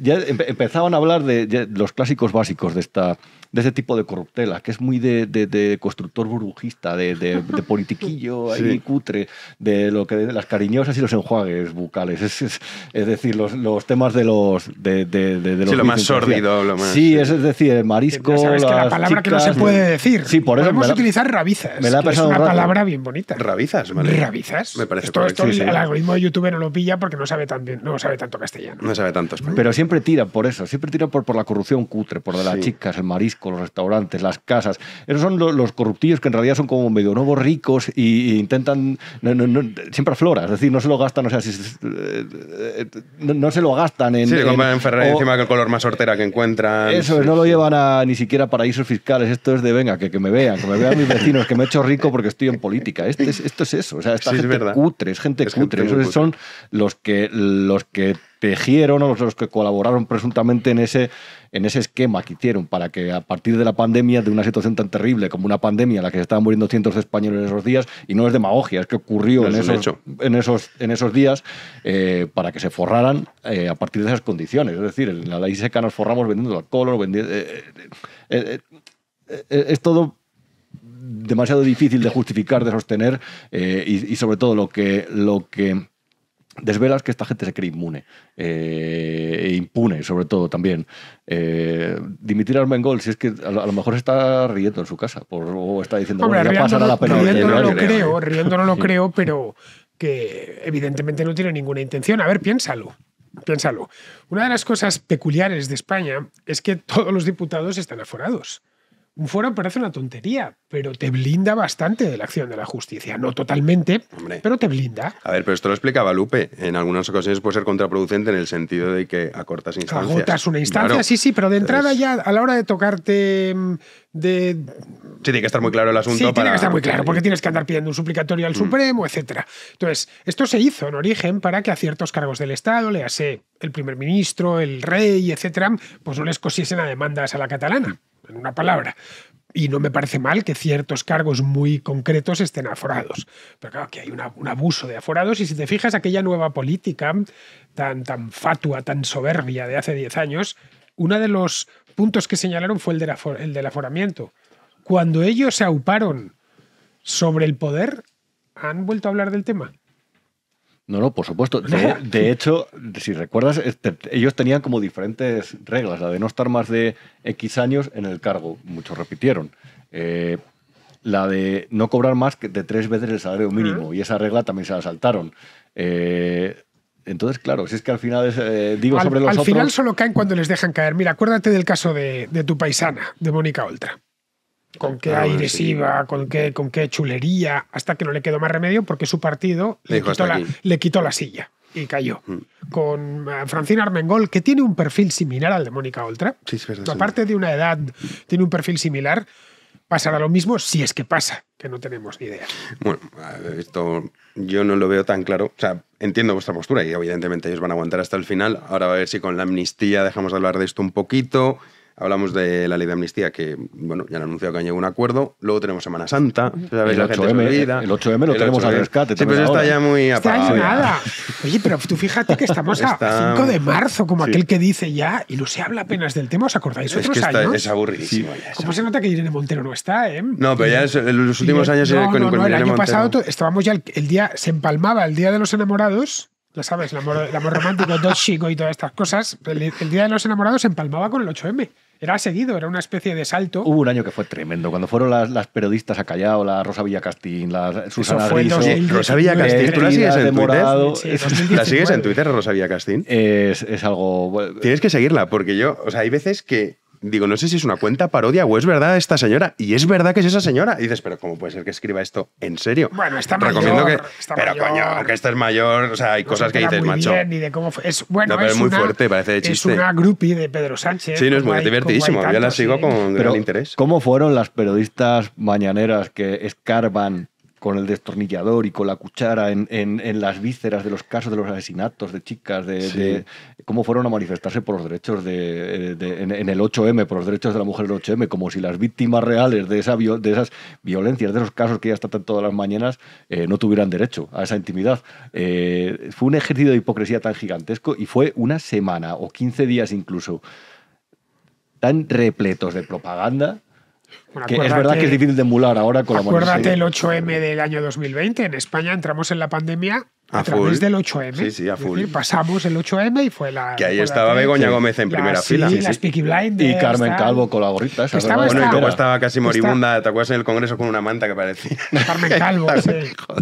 ya empezaban a hablar de los clásicos básicos de esta de ese tipo de corruptela, que es muy de, constructor burbujista, de, de politiquillo de <laughs> cutre, de lo que las cariñosas y los enjuagues bucales. Es, decir, los, temas de los. De, sí, lo más sórdido, lo más. Sí, es, decir, marisco. las que la palabra que no se puede decir. Sí, por eso. Podemos utilizar rabizas. la que es una palabra bien bonita. Rabizas, Me parece Esto, esto el, algoritmo de YouTube no lo pilla porque no sabe, tan no sabe tanto castellano. No sabe tanto español. Pero siempre tira por eso, siempre tira por, la corrupción cutre, por de las chicas, el marisco con los restaurantes, las casas. Esos son los, corruptillos que en realidad son como medio nuevos ricos y, intentan. siempre aflora, es decir, no se lo gastan, o sea, si, eh, eh, no, se lo gastan en. Sí, en, Ferrari encima que el color más sortera que encuentran. Eso, no lo llevan a, ni siquiera a paraísos fiscales. Esto es de venga, que, que me vean, que me vean mis vecinos, que me he hecho rico porque estoy en política. Este esto es eso. O sea, esta gente es cutre, es gente cutre. Esos son los que, los que tejieron o los que colaboraron presuntamente en ese, en ese esquema que hicieron para que a partir de la pandemia, de una situación tan terrible como una pandemia en la que se estaban muriendo cientos de españoles en esos días, y no es demagogia, es que ocurrió en, esos, en, esos, en esos días, eh, para que se forraran eh, a partir de esas condiciones. Es decir, en la ley seca nos forramos vendiendo alcohol, vendiendo, eh, es todo demasiado difícil de justificar, de sostener, y, y sobre todo lo que... Lo que desvelas que esta gente se cree inmune eh, e impune, sobre todo también. Eh, dimitir Dimitir Armengol, si es que a, lo mejor está riendo en su casa por, o está diciendo, que ya pasará la pena. Riendo no lo creo, riendo no lo creo, pero que evidentemente no tiene ninguna intención. A ver, piénsalo. Piénsalo. Una de las cosas peculiares de España es que todos los diputados están aforados. Un foro parece una tontería, pero te blinda bastante de la acción de la justicia. No totalmente, pero te blinda. A ver, pero esto lo explicaba Lupe. En algunas ocasiones puede ser contraproducente en el sentido de que acortas instancias. Agotas una instancia, sí, sí, pero de entrada ya a la hora de tocarte mm, de... Sí, tiene que estar muy claro el asunto. Sí, tiene que estar muy claro, porque tienes que andar pidiendo un suplicatorio al mm. Supremo, etc. Entonces, esto se hizo en origen para que a ciertos cargos del Estado, le hace el primer ministro, el rey, etc., pues no les cosiesen a demandas a la catalana en una palabra. Y no me parece mal que ciertos cargos muy concretos estén aforados. Pero claro, que hay un abuso de aforados. Y si te fijas, aquella nueva política tan, tan fatua, tan soberbia de hace 10 años, uno de los puntos que señalaron fue el el del aforamiento. Cuando ellos se auparon sobre el poder, han vuelto a hablar del tema. No, no, por supuesto. <laughs> De, hecho, si recuerdas, este, ellos tenían como diferentes reglas. La de no estar más de X años en el cargo. Muchos repitieron. Eh, la de no cobrar más que de tres veces el salario mínimo. Y esa regla también se la saltaron. Eh, entonces, claro, si es que al final eh, digo sobre los al final solo caen cuando les dejan caer. Mira, acuérdate del caso de, de tu paisana, de Mónica Oltra con qué agresiva, con qué, con qué chulería, hasta que no le quedó más remedio porque su partido le, quitó, la, silla y cayó. Mm. Con eh, Francina Armengol, que tiene un perfil similar al de Mónica Oltra, aparte de una edad, tiene un perfil similar, pasará lo mismo si es que pasa, que no tenemos ni idea. Bueno, esto yo no lo veo tan claro. O sea, entiendo vuestra postura y evidentemente ellos van a aguantar hasta el final. Ahora a ver si con la amnistía dejamos de hablar de esto un poquito Hablamos de la ley de amnistía, que bueno, ya han anunciado que han llegado a un acuerdo. Luego tenemos Semana Santa. El, 8M, gente el 8M lo el tenemos 8 al rescate. Sí, pero está ya muy apagado. Está nada. Oye, pero tú fíjate que estamos a 5 de marzo, como aquel que dice ya, y no se habla apenas del tema. ¿Os acordáis es otros que está, años? Es aburridísimo. ¿Cómo se nota que Irene Montero no está? Eh? No, pero ya en los últimos años... Eh, no, con, no, no, el año pasado estábamos ya el, día... Se empalmaba el Día de los Enamorados ya sabes, el amor, el romántico, dos chicos y todas estas cosas, el, el, Día de los Enamorados se empalmaba con el 8M era seguido, era una especie de salto. Hubo un año que fue tremendo, cuando fueron las, las periodistas a Callao, la Rosa Villacastín, la Susana Rosa Villacastín, ¿tú la sigues en Twitter? ¿La sigues en Twitter, Rosa Villacastín? Es, es algo... Tienes que seguirla, porque yo, o sea, hay veces que digo, no sé si es una cuenta parodia o es verdad esta señora. Y es verdad que es esa señora. Y dices, pero ¿cómo puede ser que escriba esto en serio? Bueno, está Recomiendo que, pero coño, que esta es mayor, o sea, hay cosas que dices, muy macho. Bien, ni de cómo Es, bueno, no, pero es, muy fuerte, parece de chiste. Es una groupie de Pedro Sánchez. Sí, no, es muy divertidísimo. Yo la sigo con gran interés. ¿Cómo fueron las periodistas mañaneras que escarban con el destornillador y con la cuchara en, las vísceras de los casos de los asesinatos de chicas, de, cómo fueron a manifestarse por los derechos de, eh, en, el 8M, por los derechos de la mujer del 8M, como si las víctimas reales de, de esas violencias, de esos casos que ya están todas las mañanas, eh, no tuvieran derecho a esa intimidad. Eh, fue un ejercicio de hipocresía tan gigantesco y fue una semana o 15 días incluso tan repletos de propaganda es verdad que es difícil de emular ahora con acuérdate la Acuérdate el 8M del año 2020. En España entramos en la pandemia a, través del 8M. Sí, sí, a full. pasamos el 8M y fue la. Que ahí estaba Begoña Gómez en primera fila. Sí, Y Carmen Calvo con la gorrita. estaba, bueno, y luego estaba casi moribunda. ¿Te acuerdas en el Congreso con una manta que parecía? <laughs> Carmen <laughs> Calvo, sí.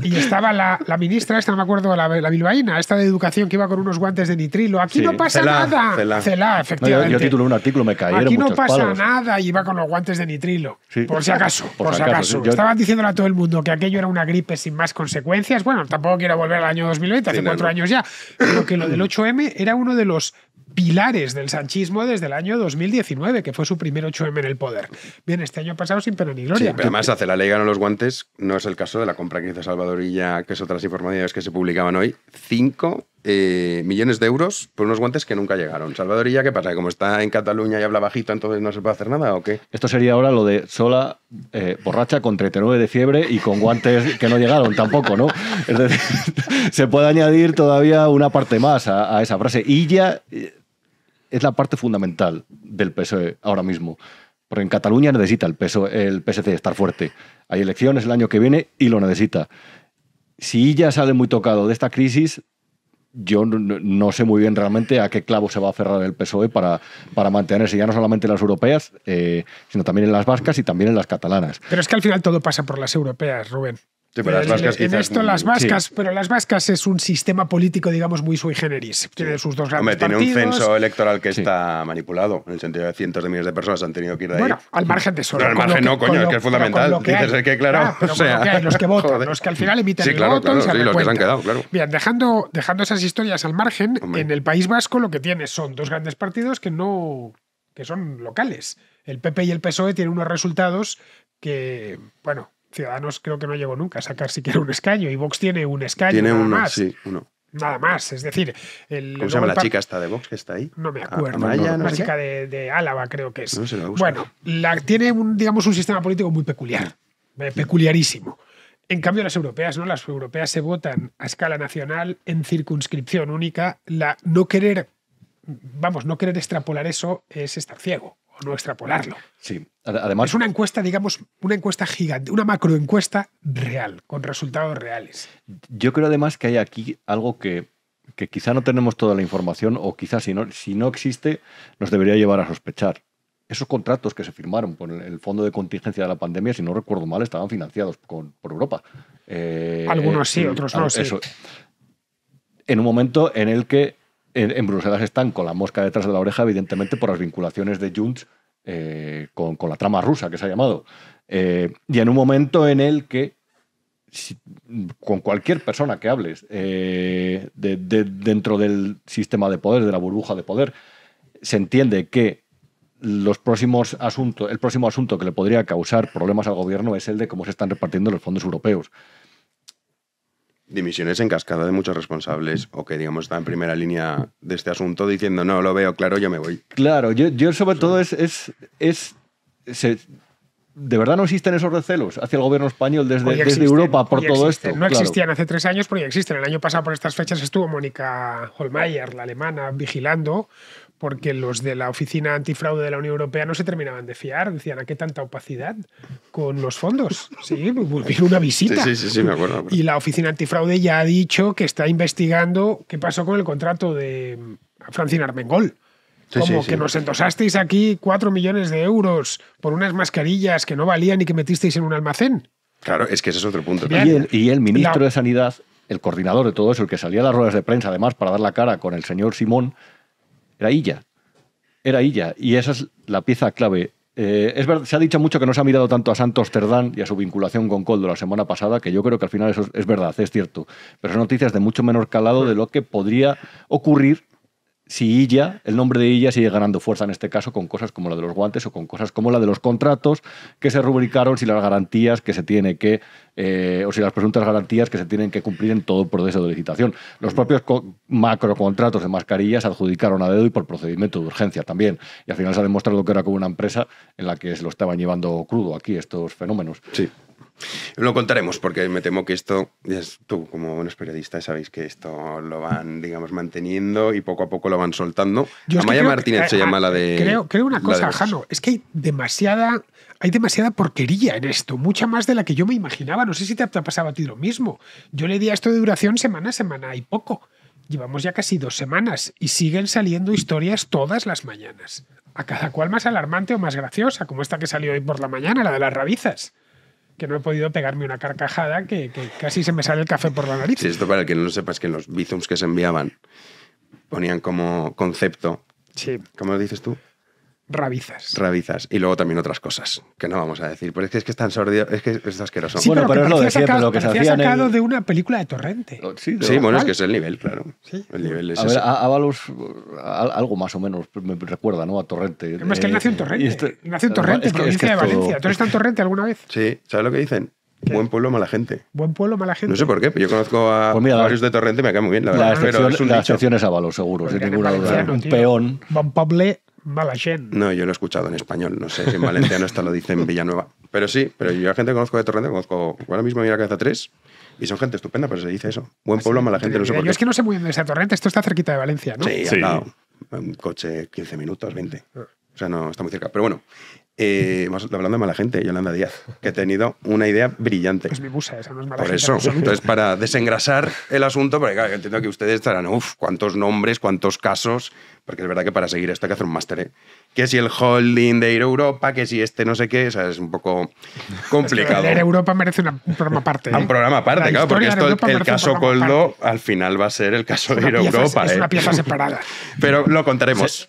Y estaba la, ministra, esta no me acuerdo, la, la, bilbaína, esta de educación que iba con unos guantes de nitrilo. Aquí no pasa nada. efectivamente. yo, titulé un artículo, me cayeron. Aquí no pasa nada y iba con los guantes de nitrilo. Por si acaso, por, si acaso. Estaban diciéndole a todo el mundo que aquello era una gripe sin más consecuencias. Bueno, tampoco quiero volver al año 2020, hace cuatro años ya. Pero que lo del 8M era uno de los pilares del sanchismo desde el año 2019, que fue su primer 8M en el poder. Bien, este año pasado sin pena ni gloria. además hace la ley ganó los guantes, no es el caso de la compra que hizo Salvadorilla, que es otras informaciones que se publicaban hoy. Cinco eh, millones de euros por unos guantes que nunca llegaron. Salvadorilla, ¿y qué pasa? como está en Cataluña y habla bajito, entonces no se puede hacer nada o qué? Esto sería ahora lo de sola, eh, borracha, con 39 de fiebre y con guantes que no llegaron tampoco, ¿no? Es decir, <laughs> se puede añadir todavía una parte más a, esa frase. Y eh, es la parte fundamental del PSOE ahora mismo. Porque en Cataluña necesita el, PSOE, el PSC estar fuerte. Hay elecciones el año que viene y lo necesita. Si ya sale muy tocado de esta crisis, yo no, sé muy bien realmente a qué clavo se va a aferrar el PSOE para, para mantenerse ya no solamente en las europeas, eh, sino también en las vascas y también en las catalanas. Pero es que al final todo pasa por las europeas, Rubén pero en, esto las vascas, pero las vascas es un sistema político, digamos, muy sui generis. Tiene sus dos grandes Hombre, tiene un censo electoral que está manipulado, en el sentido de cientos de miles de personas han tenido que ir de ahí. Bueno, al margen de eso. Pero al margen no, coño, es que es fundamental. Que que claro, ah, los que <laughs> votan, los que al final emiten el voto y sí, los que se han quedado, claro. Bien, dejando, dejando esas historias al margen, en el País Vasco lo que tiene son dos grandes partidos que no que son locales. El PP y el PSOE tienen unos resultados que, bueno, Ciudadanos creo que no llegó nunca a sacar siquiera un escaño y Vox tiene un escaño. Tiene uno, más. sí, uno. Nada más, es decir. ¿Cómo se llama la chica esta de Vox que está ahí? No me ah, acuerdo. la chica de, Álava, creo que es. No se bueno, tiene un, digamos, un sistema político muy peculiar, eh, peculiarísimo. En cambio, las europeas, ¿no? Las europeas se votan a escala nacional en circunscripción única. La no querer, vamos, no querer extrapolar eso es estar ciego o no extrapolarlo. Sí es una encuesta, digamos, una encuesta gigante, una macroencuesta real, con resultados reales. Yo creo además que hay aquí algo que, que quizá no tenemos toda la información o quizá si no, si no existe nos debería llevar a sospechar. Esos contratos que se firmaron por el Fondo de Contingencia de la Pandemia, si no recuerdo mal, estaban financiados por Europa. Eh, Algunos sí, otros no. En un momento en el que en, en Bruselas están con la mosca detrás de la oreja, evidentemente, por las vinculaciones de Junts eh, con, la trama rusa que se ha llamado, eh, y en un momento en el que con cualquier persona que hables eh, dentro del sistema de poder, de la burbuja de poder, se entiende que los próximos asuntos, el próximo asunto que le podría causar problemas al gobierno es el de cómo se están repartiendo los fondos europeos dimisiones en cascada de muchos responsables o que, digamos, está en primera línea de este asunto diciendo, no, lo veo claro, yo me voy. Claro, yo, sobre todo es... es, ¿De verdad no existen esos recelos hacia el gobierno español desde, Europa por todo esto? No existían hace tres años, pero ya existen. El año pasado, por estas fechas, estuvo Mónica Holmeyer, la alemana, vigilando porque los de la Oficina Antifraude de la Unión Europea no se terminaban de fiar. Decían, ¿a qué tanta opacidad con los fondos? Sí, vino una visita. Sí, sí, sí, me acuerdo. Y la Oficina Antifraude ya ha dicho que está investigando qué pasó con el contrato de Francina Armengol. Como que nos endosasteis aquí cuatro millones de euros por unas mascarillas que no valían y que metisteis en un almacén. Claro, es que ese es otro punto. y, el, ministro de Sanidad, el coordinador de todo eso, el que salía a las ruedas de prensa además para dar la cara con el señor Simón, era ella Era ella Y esa es la pieza clave. Eh, es se ha dicho mucho que no se ha mirado tanto a Santos Cerdán y a su vinculación con Coldo la semana pasada, que yo creo que al final eso es, es verdad, es cierto. Pero son noticias de mucho menor calado de lo que podría ocurrir si Illa, el nombre de Illa sigue ganando fuerza en este caso con cosas como la de los guantes o con cosas como la de los contratos que se rubricaron si las garantías que se tiene que, eh, o si las presuntas garantías que se tienen que cumplir en todo el proceso de licitación. Los propios macrocontratos de mascarillas se adjudicaron a dedo y por procedimiento de urgencia también. Y al final se ha demostrado que era como una empresa en la que se lo estaban llevando crudo aquí estos fenómenos. Sí. Lo contaremos porque me temo que esto, es, tú como buenos periodistas sabéis que esto lo van, digamos, manteniendo y poco a poco lo van soltando. Yo Amaya Martínez eh, se llama ah, la de... Creo, creo una cosa, Jano, es que hay demasiada, hay demasiada porquería en esto, mucha más de la que yo me imaginaba. No sé si te ha pasado a ti lo mismo. Yo le di esto de duración semana a semana y poco. Llevamos ya casi dos semanas y siguen saliendo historias todas las mañanas. A cada cual más alarmante o más graciosa, como esta que salió hoy por la mañana, la de las rabizas que no he podido pegarme una carcajada que, casi se me sale el café por la nariz. Sí, esto para el que no lo sepas, es que los bizums que se enviaban ponían como concepto. Sí. ¿Cómo lo dices tú? Rabizas. Rabizas. Y luego también otras cosas que no vamos a decir. Pero es que es, que es tan sordido, es que es asqueroso. bueno, pero, es lo de siempre, lo que se hacía. sacado de una película de Torrente. Oh, sí, bueno, es que es el nivel, claro. Sí. El nivel es a ver, a, algo más o menos me recuerda, ¿no? A Torrente. Es que él eh, nació en Torrente. Este- nació en Torrente, es provincia de Valencia. ¿Tú eres tan Torrente alguna vez? Sí, ¿sabes lo que dicen? Buen pueblo, mala gente. Buen pueblo, mala gente. No sé por qué, pero yo conozco a, pues varios de Torrente, me cae muy bien, la, verdad. Excepción, pero es un seguro, sin ninguna duda. Un peón. Van no, yo lo he escuchado en español. No sé si en Valencia no está, lo dice en Villanueva. Pero sí, pero yo a gente que conozco de Torrente, conozco ahora mismo a la cabeza tres. Y son gente estupenda, pero se dice eso. Buen pueblo, mala gente, no sé por qué. es que no sé muy bien de Torrente. Esto está cerquita de Valencia, ¿no? Sí, sí. Un coche 15 minutos, 20. Ah. O sea, no está muy cerca. Pero bueno, eh, hablando de mala gente, Yolanda Díaz, que ha tenido una idea brillante. Es mi esa no es mala Por eso, entonces para desengrasar el asunto, porque claro, entiendo que ustedes estarán, uff, cuántos nombres, cuántos casos, porque es verdad que para seguir esto hay que hacer un máster, ¿eh? Que si el holding de ir Europa, que si este no sé qué, o sea, es un poco <laughs> complicado. Ir Europa merece un programa aparte. Un ¿eh? programa aparte, claro, porque el caso Coldo al final va a ser el caso de ir Europa. es ¿eh? una pieza separada. Pero lo contaremos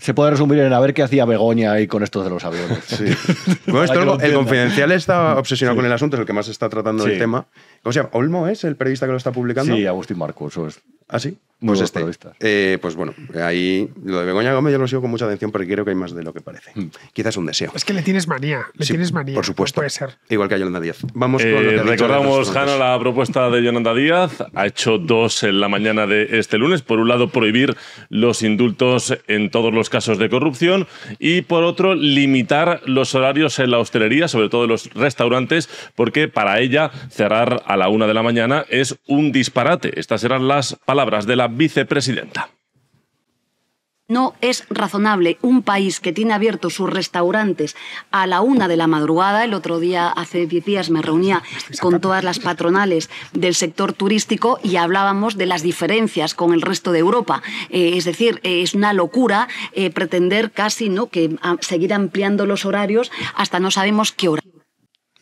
se puede resumir en a ver qué hacía Begoña ahí con esto de los aviones. el, confidencial está obsesionado con el asunto, es el que más está tratando el tema. ¿Cómo se ¿Olmo es el periodista que lo está publicando? Sí, Agustín Marcos. Es ¿Ah, sí? pues este. Eh, pues bueno, ahí lo de Begoña Gómez yo lo sigo con mucha atención porque creo que hay más de lo que parece. Quizás hmm. Quizás un deseo. Es que le tienes manía, le tienes manía. Por supuesto. puede ser. Igual que a Yolanda Díaz. Vamos con lo que eh, Recordamos, Jano, la propuesta de Yolanda Díaz. Ha hecho dos en la mañana de este lunes. Por un lado, prohibir los indultos en todos los casos de corrupción y por otro, limitar los horarios en la hostelería, sobre todo en los restaurantes, porque para ella cerrar a la una de la mañana es un disparate. Estas eran las palabras de la vicepresidenta. No es razonable un país que tiene abiertos sus restaurantes a la una de la madrugada. El otro día, hace diez días, me reunía con todas las patronales del sector turístico y hablábamos de las diferencias con el resto de Europa. Eh, es decir, eh, es una locura eh, pretender casi ¿no? que seguir ampliando los horarios hasta no sabemos qué hora.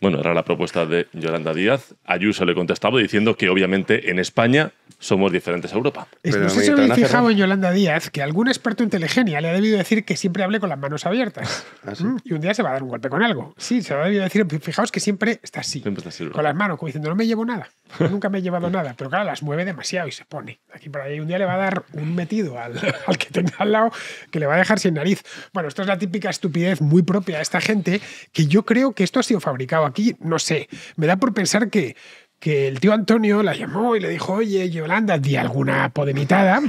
Bueno, era la propuesta de Yolanda Díaz. Ayuso le contestaba diciendo que obviamente en España somos diferentes a Europa. Pero no sé si fijado en Yolanda Díaz que algún experto en telegenia le ha debido decir que siempre hable con las manos abiertas. <laughs> Ah, mm, y un día se va a dar un golpe con algo. Sí, se lo ha debido decir. Fijaos que siempre está así. con las manos, como diciendo, no me llevo nada. <laughs> Nunca me he llevado nada. Pero claro, las mueve demasiado y se pone. Aquí por ahí un día le va a dar un metido al, <laughs> al que tenga al lado que le va a dejar sin nariz. Bueno, esto es la típica estupidez muy propia de esta gente que yo creo que esto ha sido fabricado aquí, no sé, me da por pensar que que el tío Antonio la llamó y le dijo, oye, Yolanda, di alguna podemitada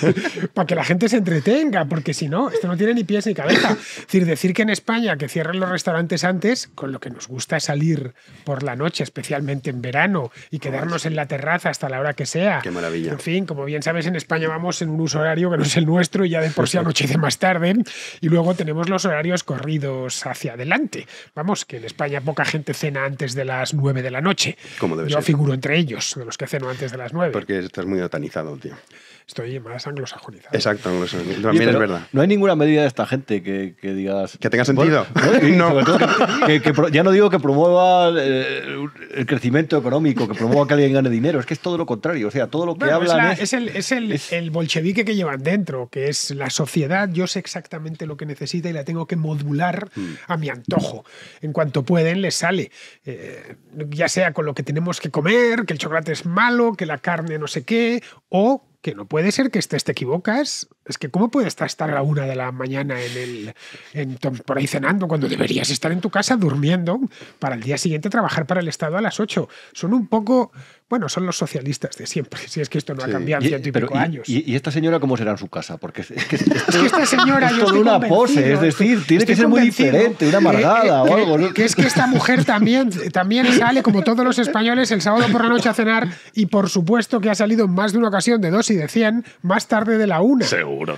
<laughs> para que la gente se entretenga, porque si no, esto no tiene ni pies ni cabeza. Es decir, decir que en España que cierren los restaurantes antes, con lo que nos gusta salir por la noche, especialmente en verano, y quedarnos en la terraza hasta la hora que sea. Qué maravilla. En fin, como bien sabes, en España vamos en un uso horario que no es el nuestro y ya de por sí anochece más tarde, y luego tenemos los horarios corridos hacia adelante. Vamos, que en España poca gente cena antes de las nueve de la noche. Como yo figuro entre ellos, de los que ceno antes de las nueve. Porque estás muy otanizado, tío estoy más anglosajonizado. Exacto, También es verdad. No hay ninguna medida de esta gente que, digas. Que tenga sentido. ¿no? <laughs> ya no digo que promueva eh, el, crecimiento económico, que promueva que alguien gane dinero, es que es todo lo contrario. O sea, todo lo que Es, el, bolchevique que llevan dentro, que es la sociedad, yo sé exactamente lo que necesita y la tengo que modular mm. a mi antojo. En cuanto pueden, les sale. Eh, ya sea con lo que tenemos que comer, que el chocolate es malo, que la carne no sé qué, o que no puede ser que estés, te equivocas es que ¿cómo puedes estar a la una de la mañana en el, por ahí cenando cuando deberías estar en tu casa durmiendo para el día siguiente trabajar para el Estado a las ocho? Son un poco, bueno, son los socialistas de siempre, si es que esto no ha cambiado en ciento y pico años. Y, esta señora cómo será en su casa? Porque es, <laughs> que, esta señora... es una pose, es decir, tiene que ser muy diferente, una amargada o algo. Que es que esta mujer también, también sale, como todos los españoles, el sábado por la noche a cenar y por supuesto que ha salido en más de una ocasión de dos y de cien más tarde de la una.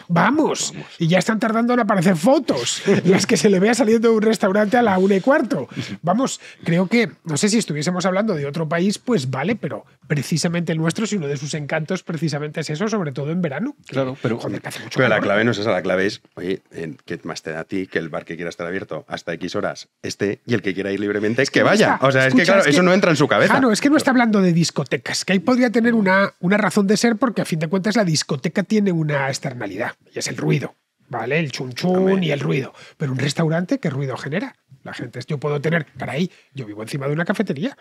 Vamos. Y ya están tardando en aparecer fotos <laughs> las que se le vea saliendo de un restaurante a la una y cuarto. Vamos, creo que, no sé si estuviésemos hablando de otro país, pues vale, pero precisamente el nuestro, si uno de sus encantos precisamente es eso, sobre todo en verano. claro, pero, joder, que hace mucho pero la clave no es esa, la clave es, oye, ¿qué más te da a ti que el bar que quiera estar abierto hasta X horas esté y el que quiera ir libremente es que, vaya? o sea, es que claro, eso no entra en su ah, cabeza. Claro, es que no está hablando de discotecas, que ahí podría tener una, una razón de ser porque a fin de cuentas la discoteca tiene una externalidad y es el ruido, ¿vale? El chun chun y el ruido. Pero un restaurante, ¿qué ruido genera? La gente, yo puedo tener, para ahí, yo vivo encima de una cafetería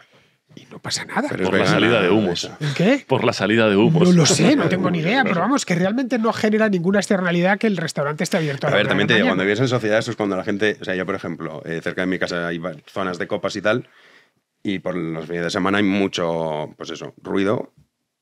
y no pasa nada. por la salida de humos. ¿Qué? Por la salida de humos. No lo sé, no tengo ni idea, <laughs> pero vamos, que realmente no genera ninguna externalidad que el restaurante esté abierto a, a ver, también cuando vives en sociedad, eso es cuando la gente, o sea, yo por ejemplo, eh, cerca de mi casa hay zonas de copas y tal, y por los fines de semana hay mucho, pues eso, ruido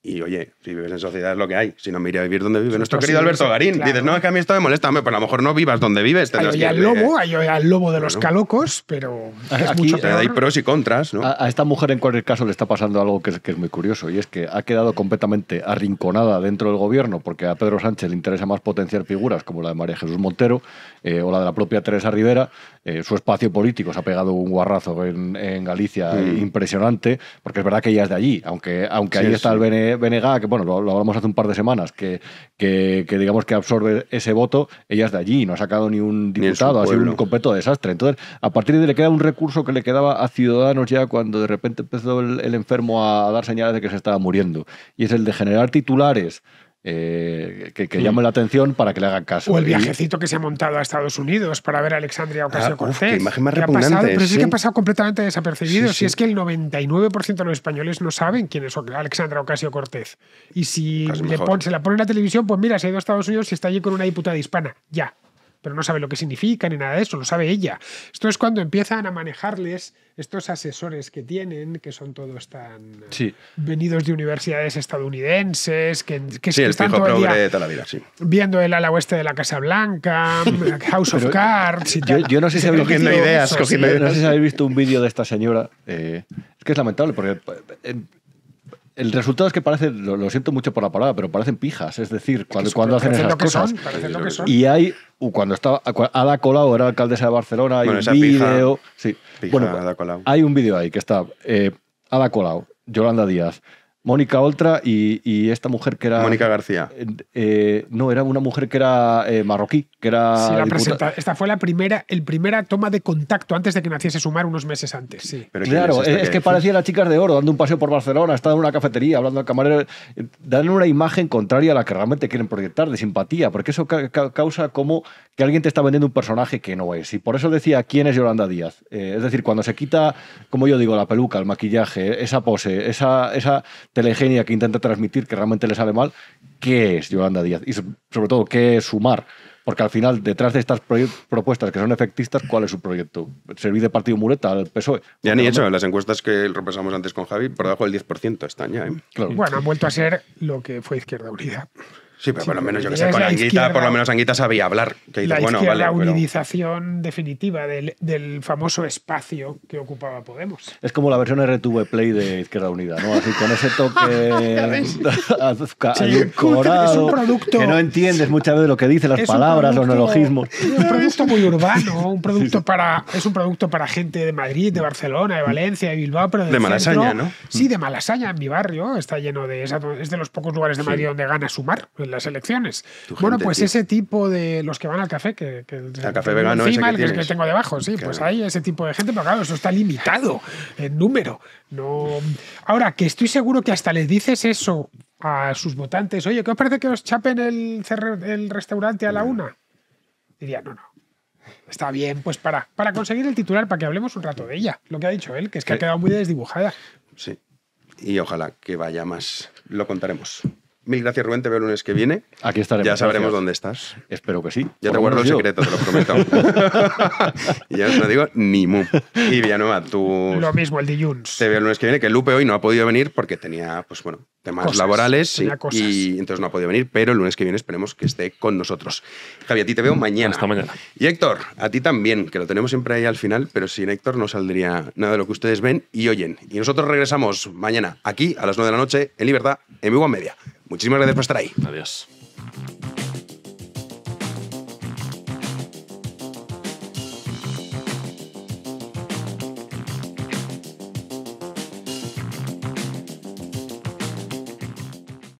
y oye, si vives en sociedad es lo que hay. Si no, me iría a vivir donde vive nuestro pues querido Alberto Garín. Dices, no, es que a mí esto me molesta. Hombre, pero pues a lo mejor no vivas donde vives. Hay al lobo, hay lobo de los calocos, pero es mucho Hay pros y contras, A, esta mujer en cualquier caso le está pasando algo que es, muy curioso y es que ha quedado completamente arrinconada dentro del gobierno porque a Pedro Sánchez le interesa más potenciar figuras como la de María Jesús Montero eh, o la de la propia Teresa Rivera eh, su espacio político se ha pegado un guarrazo en, Galicia mm. impresionante, porque es verdad que ella es de allí, aunque, aunque ahí está el Benegá que bueno, lo, hablamos hace un par de semanas, que, que, digamos que absorbe ese voto, ella es de allí, no ha sacado ni un diputado, ha sido un completo desastre. Entonces, a partir de ahí le queda un recurso que le quedaba a Ciudadanos ya cuando de repente empezó el, enfermo a dar señales de que se estaba muriendo, y es el de generar titulares eh, que, mm. llame la atención para que le hagan caso. O el viajecito que se ha montado a Estados Unidos para ver a Alexandria ah, Ocasio Cortez. Ah, imagen más pero sí, que ha pasado completamente desapercibido. Si es que el 99% de los españoles no saben quién es Alexandra Ocasio Cortez. Y si se la pone en la televisión, pues mira, se ha ido a Estados Unidos y está allí con una diputada hispana. Ya pero no sabe lo que significa ni nada de eso, lo sabe ella. Esto es cuando empiezan a manejarles estos asesores que tienen, que son todos tan venidos de universidades estadounidenses, que, que, están todo el día la viendo el ala oeste de la Casa Blanca, <laughs> House of Cards Yo, no sé si habéis visto, un vídeo de esta señora. Eh, es que es lamentable, porque eh, el resultado es que parece, lo, siento mucho por la palabra, pero parecen pijas. Es decir, cuando, hacen esas cosas. Y hay, cuando estaba Ada Colau era alcaldesa de Barcelona, hay un vídeo. Sí. bueno, Colau. hay un vídeo ahí que está eh, Ada Colau, Yolanda Díaz, Mónica Oltra y, esta mujer que era. Mónica García. Eh, no, era una mujer que era eh, marroquí, que era. Sí, Esta fue la primera, el primera toma de contacto antes de que naciese Sumar unos meses antes. Sí. claro, es, este que, parecía las chicas de oro, dando un paseo por Barcelona, estando en una cafetería, hablando al camarero. Dan una imagen contraria a la que realmente quieren proyectar, de simpatía, porque eso causa como que alguien te está vendiendo un personaje que no es. Y por eso decía quién es Yolanda Díaz. Eh, es decir, cuando se quita, como yo digo, la peluca, el maquillaje, esa pose, esa. esa telegenia que intenta transmitir que realmente le sale mal, ¿qué es Yolanda Díaz? Y sobre todo, ¿qué es sumar? Porque al final, detrás de estas propuestas que son efectistas, ¿cuál es su proyecto? ¿Servir de partido muleta al PSOE? Ya ni hecho, las encuestas que repasamos antes con Javi, por debajo del 10% están ya. ¿eh? Bueno, han vuelto a ser lo que fue Izquierda Unida. Sí, pero por lo menos yo que sé, con Anguita, por lo menos Anguita sabía hablar. Que la bueno, unidización definitiva del, famoso espacio que ocupaba Podemos. Es como la versión RTV Play de Izquierda Unida, ¿no? Así con ese toque adulcorado, <laughs> <laughs> que no entiendes muchas veces lo que dice, las palabras, los neologismos. Es un producto muy urbano, un <laughs> producto para es un producto para gente de Madrid, de Barcelona, de Valencia, de Bilbao, pero de Malasaña, ¿no? Sí, de Malasaña en mi barrio, está lleno de es de los pocos lugares de Madrid donde gana sumar las elecciones. Bueno, pues ese tipo de los que van al café, que, el café vegano que el que tengo debajo, sí, pues hay ese tipo de gente, pero claro, eso está limitado en número. No... Ahora, que estoy seguro que hasta les dices eso a sus votantes, oye, ¿qué os parece que os chapen el, el restaurante a la una? Diría, no, no, Está bien, pues para, para conseguir el titular, para que hablemos un rato de ella, lo que ha dicho él, que es que ha eh. quedado muy desdibujada. Sí, y ojalá que vaya más, lo contaremos. Mil gracias, Rubén. Te veo el lunes que viene. Aquí estaremos. Ya sabremos dónde estás. Espero que sí. Ya te guardo el secreto, te lo prometo. <laughs> y ya no digo ni mu. Y Villanueva, tú. Lo mismo, el de Junts. Te veo el lunes que viene, que Lupe hoy no ha podido venir porque tenía, pues bueno, temas laborales y, y, entonces no ha podido venir, pero el lunes que viene esperemos que esté con nosotros. Javi, a ti te veo mañana. Hasta mañana. Y Héctor, a ti también, que lo tenemos siempre ahí al final, pero sin Héctor no saldría nada de lo que ustedes ven y oyen. Y nosotros regresamos mañana aquí a las 9 de la noche en Libertad, en Vivo Media. Muchísimas gracias por estar ahí. Adiós.